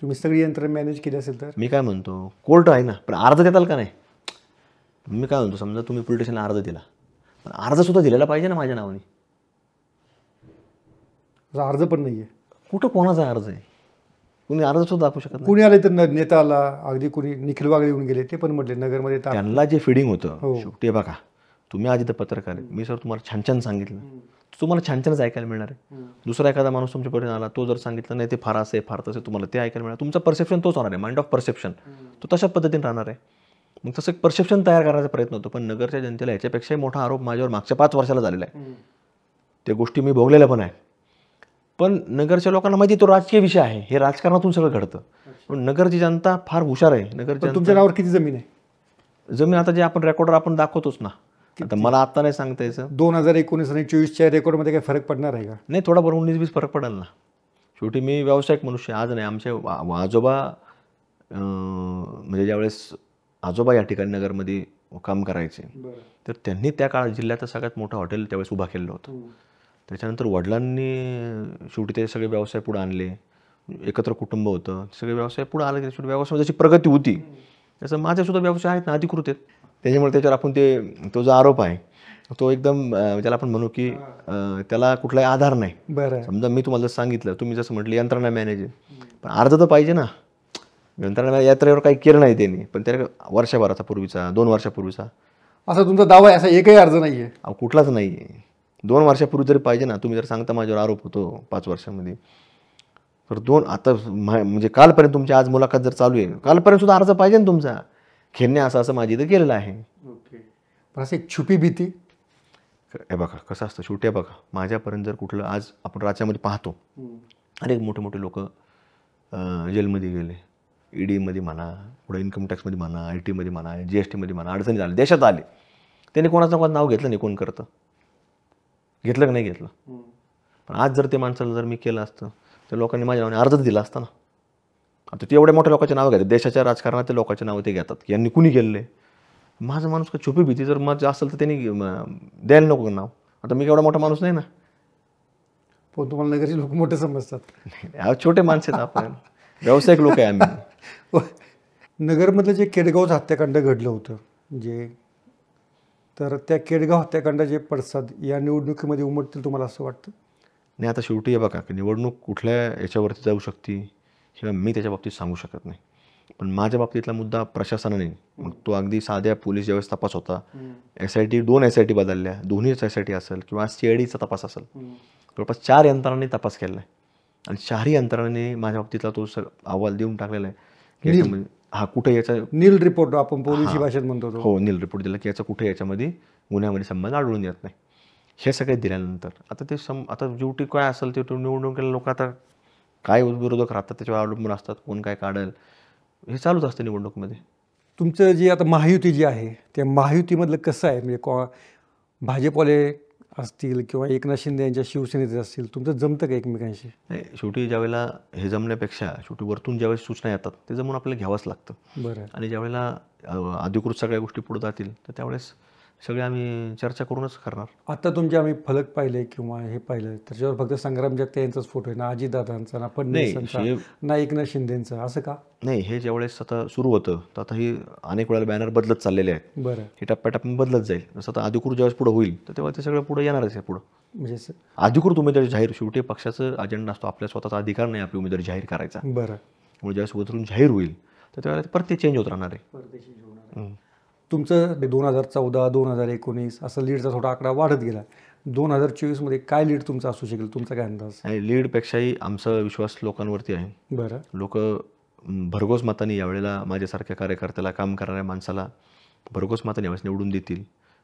तुम्ही सगळी यंत्र मॅनेज केली असेल तर मी काय म्हणतो कोर्ट आहे ना पण अर्ज देताल का नाही मी काय म्हणतो समजा तुम्ही पोलीस अर्ज दिला पण सुद्धा दिलेला पाहिजे ना माझ्या नावाने अर्ज पण नाही आहे कुठं कोणाचा अर्ज आहे कुणी अर्ज सुद्धा दाखवू शकत कुणी आले तर नेता आला अगदी कुणी निखिल वागळे येऊन गेले ते पण म्हटले नगरमध्ये त्यांना जे फिडिंग होतं हो. शेवटी बघा तुम्ही आज इथं पत्रकार आहे मी सर तुम्हाला छान छान सांगितलं तुम्हाला छान छानच ऐकायला मिळणार आहे दुसरा एखादा माणूस तुमच्या पर्यंत आला तो जर सांगितलं नाही ते फार असे फार तसे तुम्हाला ते ऐकायला मिळणार तुमचा परसेप्शन तोच होणार आहे माइंड ऑफ परसेप्शन तो तशाच पद्धतीने राहणार आहे मग तसं एक परसेप्शन तयार करण्याचा प्रयत्न होतो पण नगरच्या जनतेला याच्यापेक्षाही मोठा आरोप माझ्यावर मागच्या पाच वर्षाला झालेला आहे त्या गोष्टी मी भोगलेल्या पण आहे पण नगरच्या लोकांना माहिती तो राजकीय विषय आहे हे राजकारणातून सगळं घडतं पण नगरची जनता फार हुशार आहे नगरच्या तुमच्या नावावर किती जमीन आहे जमीन आता जे आपण रेकॉर्डवर आपण दाखवतोच ना आता मला आता नाही सांगता यायचं दोन हजार एकोणीस आणि चोवीसच्या रेकॉर्डमध्ये काही फरक पडणार आहे का नाही थोडा उन्नीस वीस फरक पडेल ना शेवटी मी व्यावसायिक मनुष्य आज नाही आमचे आजोबा म्हणजे ज्यावेळेस आजोबा या ठिकाणी नगरमध्ये काम करायचे तर त्यांनी त्या काळात जिल्ह्याचं सगळ्यात मोठं हॉटेल त्यावेळेस उभा केलेलं होतं त्याच्यानंतर वडिलांनी शेवटी ते सगळे व्यवसाय पुढे आणले एकत्र कुटुंब होतं सगळे व्यवसाय पुढे आले शेवटी व्यवसाय जशी प्रगती होती त्याचा माझ्यासुद्धा व्यवसाय आहेत ना अधिकृत आहेत त्याच्यामुळे त्याच्यावर आपण ते तो जो आरोप आहे तो एकदम ज्याला आपण म्हणू की त्याला कुठलाही आधार नाही बरं समजा मी तुम्हाला जसं सांगितलं तुम्ही जसं म्हटलं यंत्रणा मॅनेजर पण अर्ज तर पाहिजे ना यंत्रणा यात्रेवर काही केलं नाही त्यांनी पण त्या वर्षाभराचा पूर्वीचा दोन वर्षापूर्वीचा असा तुमचा दावा आहे असा एकही अर्ज नाही आहे कुठलाच नाही आहे दोन वर्षापूर्वी जरी पाहिजे ना तुम्ही जर सांगता माझ्यावर आरोप होतो पाच वर्षामध्ये तर दोन आता म्हणजे कालपर्यंत तुमची आज मुलाखत जर चालू आहे कालपर्यंत सुद्धा अर्ज पाहिजे ना तुमचा खेळणे असं असं माझी इथं केलेलं आहे ओके पण असं एक छुपी भीती हे बघा कसं असतं छोट्या बघा माझ्यापर्यंत जर कुठलं आज आपण राज्यामध्ये पाहतो अनेक मोठे मोठे लोक जेलमध्ये गेले ई डीमध्ये म्हणा पुढे इन्कम टॅक्समध्ये म्हणा आय टीमध्ये म्हणा जी एस टीमध्ये म्हणा अडचणीत आले देशात आले त्यांनी कोणाचं कोणाचं नाव घेतलं नाही कोण करतं घेतलं की नाही घेतलं पण आज जर ते माणसाला जर मी केलं असतं तर लोकांनी माझ्या नावाने अर्जच दिला असता ना आता ते एवढ्या मोठ्या लोकांचे नावं घेतात देशाच्या राजकारणात ते लोकांचे नावं ते घेतात की यांनी कुणी केले माझा माणूस का छुपी भीती जर माझं असेल तर त्यांनी द्यायला नको नाव आता मी एवढा मोठा माणूस नाही ना पण तुम्हाला नगरचे लोक मोठे समजतात छोटे माणसे आपण व्यावसायिक लोक आहे आम्ही नगरमधलं जे केडगावचं हत्याकांड घडलं होतं जे तर त्या केडगाव हत्याकांडाचे पडसाद या निवडणुकीमध्ये उमटतील तुम्हाला असं वाटतं नाही आता शेवटी हे बघा की निवडणूक कुठल्या याच्यावरती जाऊ शकते किंवा मी त्याच्या बाबतीत सांगू शकत नाही पण माझ्या बाबतीतला मुद्दा प्रशासनाने मग तो अगदी साध्या पोलीस ज्यावेळेस तपास होता एस आय टी दोन एस आय टी बदलल्या दोन्हीच एस आय टी असेल किंवा सी आय डीचा तपास असेल जवळपास चार यंत्रणांनी तपास केला आहे आणि चारही यंत्रणांनी माझ्या बाबतीतला तो स अहवाल देऊन टाकलेला आहे हा कुठे याचा नील रिपोर्ट आपण पोलिसी भाषेत म्हणतो हो नील रिपोर्ट दिला की याचा कुठे याच्यामध्ये गुन्ह्यामध्ये संबंध आढळून येत नाही हे सगळे दिल्यानंतर आता ते सम आता ड्युटी काय असेल ते निवडणूक लोक आता काय विरोधक राहतात त्याच्यावर अवलंबून असतात कोण काय काढेल हे चालूच असतं निवडणूकमध्ये तुमचं जी आता महायुती जी आहे त्या महायुतीमधलं कसं आहे म्हणजे कॉ भाजपवाले असतील किंवा एकनाथ शिंदे यांच्या शिवसेनेचे असतील तुमचं जमतं का एकमेकांशी नाही शेवटी ज्यावेळेला हे जमण्यापेक्षा शेवटी वरतून ज्यावेळेस सूचना येतात ते जमून आपल्याला घ्यावंच लागतं बरं आणि ज्यावेळेला अधिकृत सगळ्या गोष्टी पुढे जातील तर त्यावेळेस सगळे आम्ही चर्चा करूनच करणार आता तुमचे आम्ही फलक पाहिले किंवा हे पाहिलं त्याच्यावर फक्त संग्राम जगते यांचाच फोटो आहे ना अजितदादांचा ना पण ना एकनाथ शिंदेचा असं का नाही हे ज्यावेळेस आता सुरू होतं तर आता ही अनेक वेळेला बॅनर बदलत चाललेले आहेत बरं हे टप्प्याटप्प्याने बदलत जाईल जसं आता अधिकृत ज्यावेळेस पुढे होईल तर तेव्हा ते सगळं पुढे येणारच आहे पुढं म्हणजे अधिकृत उमेदवारी जाहीर शेवटी पक्षाचं अजेंडा असतो आपल्या स्वतःचा अधिकार नाही आपली उमेदवारी जाहीर करायचा बरं म्हणजे ज्यावेळेस उतरून जाहीर होईल तर त्यावेळेला परत ते चेंज होत राहणार आहे तुमचं दोन हजार चौदा दोन हजार एकोणीस असं लीडचा थोडा आकडा वाढत गेला दोन हजार चोवीसमध्ये काय लीड तुमचा असू शकेल तुमचा काय अंदाज लीड लीडपेक्षाही आमचा विश्वास लोकांवरती आहे बरं लोक भरघोस मताने यावेळेला माझ्यासारख्या कार्यकर्त्याला काम करणाऱ्या माणसाला भरघोस मताने यावेळेस निवडून देतील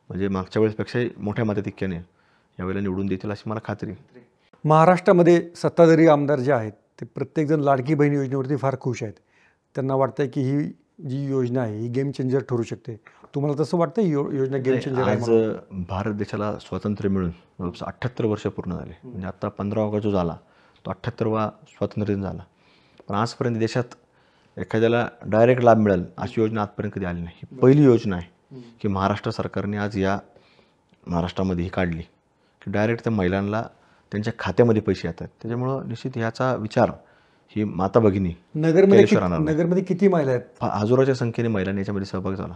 म्हणजे मागच्या वेळेसपेक्षाही मोठ्या मताधिक्याने यावेळेला निवडून देतील अशी मला खात्री महाराष्ट्रामध्ये सत्ताधारी आमदार जे आहेत ते प्रत्येकजण लाडकी बहीण योजनेवरती फार खुश आहेत त्यांना वाटतं की ही जी योजना आहे ही गेम चेंजर ठरू शकते तुम्हाला तसं वाटतं ही योजना गेम चेंजर आज भारत देशाला स्वातंत्र्य मिळून अठ्ठ्याहत्तर वर्ष पूर्ण झाले म्हणजे आता पंधरा ऑगस्ट जो झाला तो अठ्ठ्याहत्तरवा स्वातंत्र्य दिन झाला पण आजपर्यंत देशात एखाद्याला डायरेक्ट लाभ मिळेल अशी योजना आजपर्यंत कधी आली नाही ही पहिली योजना आहे की महाराष्ट्र सरकारने आज या महाराष्ट्रामध्ये ही काढली की डायरेक्ट त्या महिलांना त्यांच्या खात्यामध्ये पैसे येतात त्याच्यामुळं निश्चित ह्याचा विचार ही माता भगिनी नगरमध्ये नगरमध्ये किती महिला आहेत हजारोच्या संख्येने महिलांनी याच्यामध्ये सहभाग झाला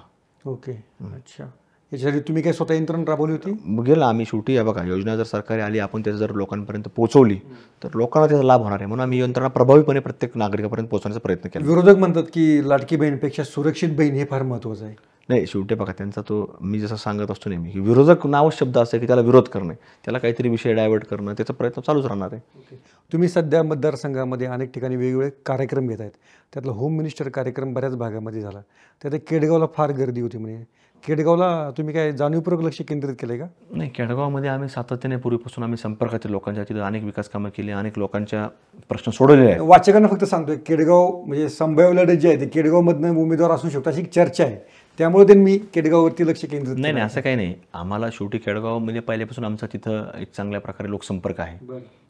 ओके अच्छा याच्यासाठी तुम्ही काय स्वतः यंत्रण राबवली होती गेलं आम्ही शेवटी या बघा योजना जर सरकारी आली आपण त्याचं जर लोकांपर्यंत पोहोचवली तर लोकांना त्याचा लाभ होणार आहे म्हणून आम्ही यंत्रणा प्रभावीपणे प्रत्येक नागरिकापर्यंत पोहोचण्याचा प्रयत्न केला विरोधक म्हणतात की लाडकी बहीणपेक्षा सुरक्षित बहीण हे फार महत्त्वाचं आहे नाही शेवटी बघा त्यांचा तो मी जसं सांगत असतो नेहमी की विरोधक नाव शब्द असं की त्याला विरोध करणे त्याला काहीतरी विषय डायवर्ट करणं त्याचा प्रयत्न चालूच राहणार आहे तुम्ही सध्या मतदारसंघामध्ये अनेक ठिकाणी वेगवेगळे कार्यक्रम घेत आहेत त्यातला होम मिनिस्टर कार्यक्रम बऱ्याच भागामध्ये झाला त्यात केडगावला फार गर्दी होती म्हणजे केडगावला तुम्ही काय जाणीवपूर्वक लक्ष केंद्रित केले का नाही केडगावमध्ये आम्ही सातत्याने पूर्वीपासून आम्ही संपर्कात लोकांच्या तिथे अनेक विकास कामं केली अनेक लोकांच्या प्रश्न सोडवले आहेत वाचकांना फक्त सांगतोय केडगाव म्हणजे संभाव्य लढत जे आहे ते केडगावमधनं उमेदवार असू शकतो अशी एक चर्चा आहे त्यामुळे त्यांनी मी केडगाववरती लक्ष केंद्रित नाही नाही असं काही नाही आम्हाला शेवटी केडगावमध्ये म्हणजे पहिल्यापासून आमचा तिथं एक चांगल्या प्रकारे लोकसंपर्क आहे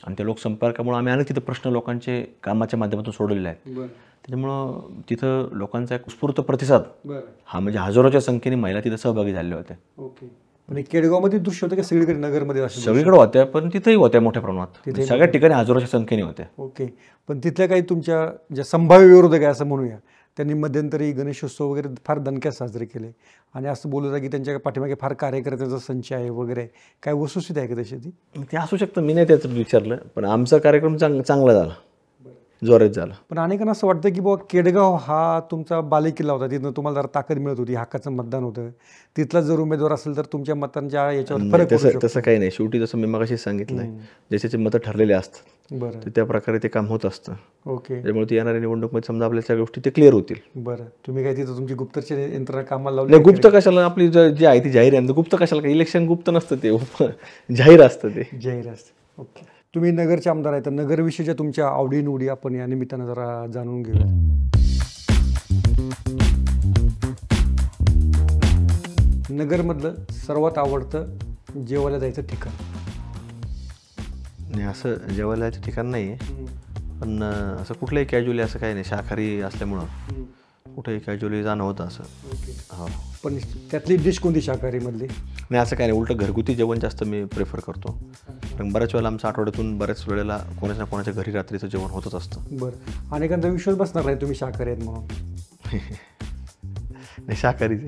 आणि त्या लोकसंपर्कामुळे आम्ही अनेक तिथं प्रश्न लोकांचे कामाच्या माध्यमातून सोडवलेले आहेत त्याच्यामुळं तिथं लोकांचा एक उत्स्फूर्त प्रतिसाद हा म्हणजे हजारोच्या संख्येने महिला तिथं सहभागी झालेल्या होत्या ओके म्हणजे केडगावमध्ये दृश्य होतं की सगळीकडे नगरमध्ये सगळीकडे होत्या पण तिथेही होत्या मोठ्या प्रमाणात म्हणजे सगळ्या ठिकाणी हजारोच्या संख्येने होत्या ओके पण तिथल्या काही तुमच्या ज्या संभाव्य विरोधक आहे असं म्हणूया त्यांनी मध्यंतरी गणेशोत्सव वगैरे फार दणक्यात साजरे केले आणि असं बोललं की त्यांच्या पाठीमागे फार कार्यकर्त्यांचा संचय आहे वगैरे काय वस्तुस्थिती आहे का तशी ती ते असू शकतं मी नाही त्याचं विचारलं पण आमचा कार्यक्रम चांग चांगला झाला जोरात झाला पण अनेकांना असं वाटतं की बाबा केडगाव हा तुमचा किल्ला होता तिथनं तुम्हाला जरा ताकद मिळत होती हक्काचं मतदान होतं तिथला जर उमेदवार असेल तर तुमच्या मतांच्या याच्यावर फरक तसं तसं काही नाही शेवटी जसं मी मगाशी सांगितलं ज्याच्याचे मतं ठरलेले असतात बरं तर त्या प्रकारे ते काम होत असतं ओके त्यामुळे ती येणाऱ्या निवडणुकीमध्ये समजा आपल्या सगळ्या गोष्टी ते क्लिअर होतील बरं तुम्ही काय तिथं तुमची गुप्तचर यंत्रणा कामाला लावली नाही गुप्त कशाला आपली जी आहे ती जाहीर आहे गुप्त कशाला इलेक्शन गुप्त नसतं ते जाहीर असतं ते जाहीर असतं ओके तुम्ही नगरचे आमदार आहे तर नगरविषयीच्या तुमच्या आवडीनिवडी आपण या निमित्तानं जरा जाणून घेऊया नगरमधलं सर्वात आवडतं जेवायला जायचं ठिकाण नाही असं जेवायला जायचं ठिकाण नाही पण असं कुठलंही कॅज्युअली असं काही नाही शाकाहारी असल्यामुळं कुठेही कॅज्युअली होतं असं ओके हां पण त्यातली डिश कोणती शाकाहारीमधली नाही असं काय नाही उलटं घरगुती जेवण जास्त मी प्रेफर करतो कारण बऱ्याच वेळेला आमच्या आठवड्यातून बऱ्याच वेळेला कोणाच्या ना कोणाच्या घरी रात्रीचं जेवण होतच असतं बरं आणि एखादा विश्वास बसणार नाही तुम्ही शाकाहारी आहेत म्हणून नाही शाकाहारी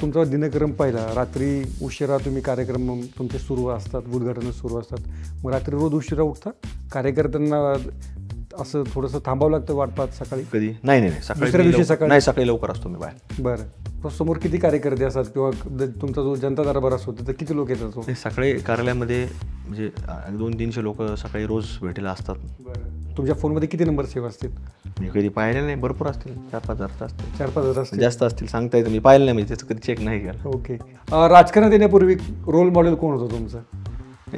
तुमचा दिनक्रम पहिला रात्री उशिरा तुम्ही कार्यक्रम तुमचे सुरू असतात उद्घाटनं सुरू असतात मग रात्री रोज उशिरा उठता कार्यकर्त्यांना असं थोडंसं थांबावं लागतं वाटपात सकाळी कधी नाही नाही नाही सकाळी नाही सकाळी लवकर असतो मी बाहेर बरं समोर किती कार्यकर्ते असतात किंवा तुमचा जो जनता दरबार असतो तर किती लोक येतात सकाळी कार्यालयामध्ये म्हणजे दोन तीनशे लोक सकाळी रोज भेटेल असतात तुमच्या फोनमध्ये किती नंबर सेव्ह असतील मी कधी पाहिले नाही भरपूर असतील चार पाच हजार असतील चार पाच हजार जास्त असतील सांगता येतं मी पाहिलं नाही म्हणजे त्याचं कधी चेक नाही केलं ओके राजकारणात येण्यापूर्वी रोल मॉडेल कोण होतं तुमचं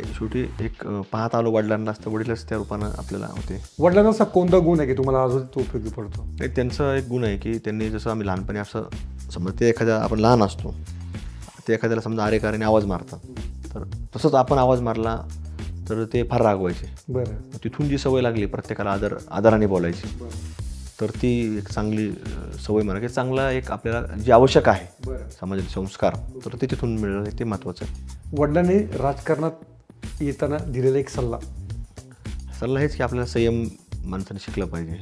शेवटी एक पाहत आलो वडिलांना असतं वडीलच त्या रूपानं आपल्याला होते वडिलांना असा कोणता गुण आहे की तुम्हाला अजून तो उपयोगी पडतो एक त्यांचा एक गुण आहे की त्यांनी जसं आम्ही लहानपणी असं समजा ते एखाद्या आपण लहान असतो ते एखाद्याला समजा आरेकाराने आवाज मारतात तर तसंच आपण आवाज मारला तर ते फार रागवायचे बरं तिथून जी सवय लागली प्रत्येकाला आदर आदराने बोलायची तर ती एक चांगली सवय म्हणा की चांगला एक आपल्याला जे आवश्यक आहे समाजाचे संस्कार तर ते तिथून मिळणार ते महत्त्वाचं आहे वडिलांनी राजकारणात येताना दिलेला एक सल्ला सल्ला हेच की आपल्याला संयम माणसाने शिकलं पाहिजे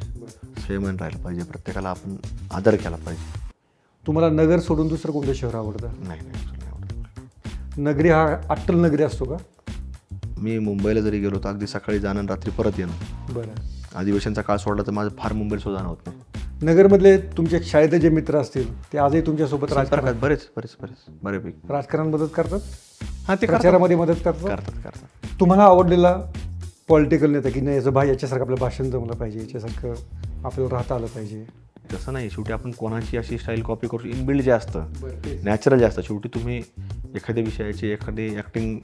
संयमन राहिलं पाहिजे प्रत्येकाला आपण आदर केला पाहिजे तुम्हाला नगर सोडून दुसरं कोणतं शहर आवडतं नाही नाही आवडत. नगरी हा अट्टल नगरी असतो का मी मुंबईला जरी गेलो तर अगदी सकाळी जाणं रात्री परत येणं बरं अधिवेशनचा काळ सोडला तर माझं फार मुंबईला सुद्धा जाणं होत नाही नगरमधले तुमचे शाळेत जे मित्र असतील ते आजही तुमच्यासोबत राजकारणात बरेच बरेच बरेच बरेपैकी राजकारण मदत करतात हा ते प्रचारामध्ये मदत करतात करतात करतात तुम्हाला आवडलेला पॉलिटिकल नेता की नाही याचं भाई याच्यासारखं आपलं भाषण जमलं पाहिजे याच्यासारखं आपल्याला राहता आलं पाहिजे तसं नाही शेवटी आपण कोणाची अशी स्टाईल कॉपी करू इनबिल्ड जे असतं नॅचरल जे असतं शेवटी तुम्ही एखाद्या विषयाची एखादी ॲक्टिंग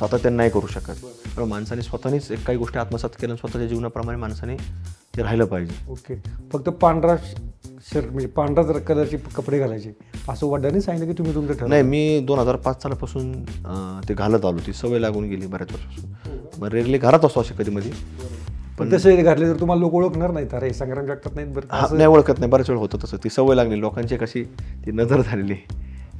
सातत्याने नाही करू शकत माणसाने स्वतःनेच एक काही गोष्टी आत्मसात केल्या स्वतःच्या जीवनाप्रमाणे माणसाने ते राहिलं पाहिजे ओके फक्त पांढरा शर्ट म्हणजे पांढरा जर कलरचे कपडे घालायचे असं वडिलांनी सांगितलं की तुम्ही तुमचं ठरवलं नाही मी दोन हजार पाच सालापासून ते घालत आलो ती सवय लागून गेली बऱ्याच वर्षापासून हो मग रेगले घरात असतो असे कधी मध्ये पण तसे घातले तर तुम्हाला लोक ओळखणार नाहीत अरे संग्राम जगतात नाहीत नाही ओळखत नाही बऱ्याच वेळ होतं तसं ती सवय लागली लोकांची कशी ती नजर झालेली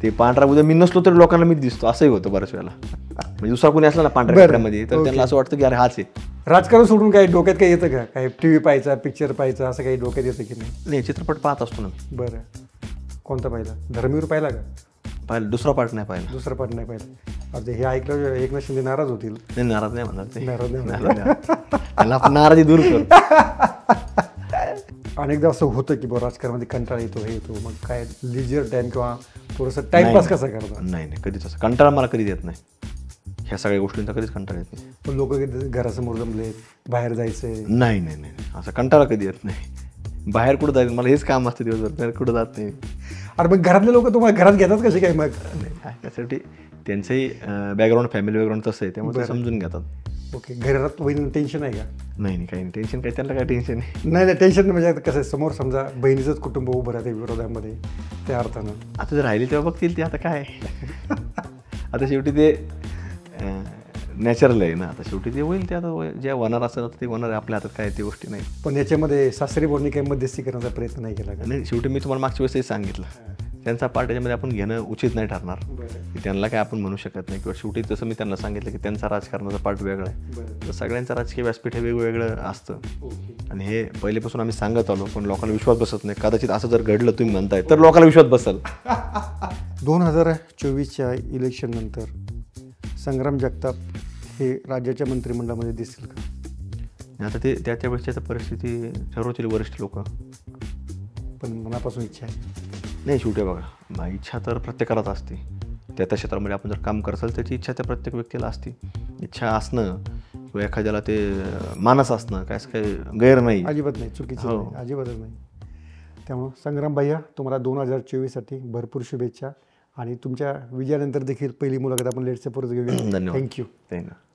ते पांढरा उद्या मी नसलो तरी लोकांना मी दिसतो असंही होतं बऱ्याच वेळेला म्हणजे दुसरा कोणी असला ना पांढऱ्या मध्ये तर त्यांना असं वाटतं की अरे हाच आहे राजकारण सोडून काही डोक्यात काही येतं का काही टी व्ही पाहायचा पिक्चर पाहायचा असं काही डोक्यात येतं की नाही चित्रपट पाहत असतो ना बरं कोणता पाहिला धर्मीवर पाहिला का पाहिलं दुसरा पार्ट नाही पाहिला दुसरा पार्ट नाही पाहिला अरे हे ऐकलं एकनाथ शिंदे नाराज होतील नाही नाराज नाही म्हणत ते नाराज नाही नाराजी दूर करू अनेकदा असं होतं की बरं राजकारणामध्ये कंटाळा येतो हे येतो मग काय लिजर टाईम किंवा थोडंसं टाईमपास कसा करतो नाही नाही कधीच असं कंटाळा मला कधी येत नाही ह्या सगळ्या गोष्टींचा कधीच कंटाळा येत नाही लोक घरासमोर जमले बाहेर जायचं नाही नाही नाही असा कंटाळा कधी येत नाही बाहेर कुठं जायचं मला हेच काम असतं दिवसभर बाहेर कुठं जात नाही अरे मग घरातले लोक तुम्हाला घरात घेतात कसे काय मग त्यासाठी त्यांचंही बॅकग्राऊंड फॅमिली बॅकग्राऊंड तसं आहे त्यामुळे समजून घेतात ओके घरात बहिणी टेन्शन आहे का नाही नाही काही नाही टेन्शन काही त्यांना काही टेन्शन नाही नाही नाही टेन्शन म्हणजे कसं आहे समोर समजा बहिणीचंच कुटुंब उभं राहते विरोधामध्ये त्या अर्थानं आता जर राहिले तेव्हा बघतील ते आता काय आता शेवटी ते नॅचरल आहे ना आता शेवटी जे होईल ते आता जे वनर असतात ते वनर आपल्या हातात काय ती गोष्टी नाही पण याच्यामध्ये सासरी बोलणी काही मध्यस्थी करण्याचा प्रयत्न नाही केला नाही शेवटी मी तुम्हाला मागच्या वेळेसही सांगितलं त्यांचा पार्ट याच्यामध्ये आपण घेणं उचित नाही ठरणार की त्यांना काय आपण म्हणू शकत नाही किंवा शेवटी जसं मी त्यांना सांगितलं की त्यांचा राजकारणाचा पार्ट वेगळा आहे तर सगळ्यांचं राजकीय व्यासपीठ हे वेगवेगळं असतं आणि हे पहिलेपासून आम्ही सांगत आलो पण लोकांना विश्वास बसत नाही कदाचित असं जर घडलं तुम्ही म्हणताय तर लोकांना विश्वास बसल दोन हजार चोवीसच्या इलेक्शननंतर संग्राम जगताप हे राज्याच्या मंत्रिमंडळामध्ये दिसतील का आता ते त्या त्यावेळेस परिस्थिती ठरवतील वरिष्ठ लोक पण मनापासून इच्छा आहे नाही शेवटी बघा इच्छा तर प्रत्येकालाच असते त्या त्या क्षेत्रामध्ये आपण जर काम करसाल त्याची इच्छा त्या प्रत्येक व्यक्तीला असते इच्छा असणं किंवा एखाद्याला ते मानस असणं काय काय गैर नाही अजिबात नाही चुकीचं हो. अजिबातच नाही त्यामुळं संग्राम भैया तुम्हाला दोन हजार चोवीससाठी भरपूर शुभेच्छा आणि तुमच्या विजयानंतर देखील पहिली मुलाखत आपण से परत घेऊया थँक्यू थँक्यू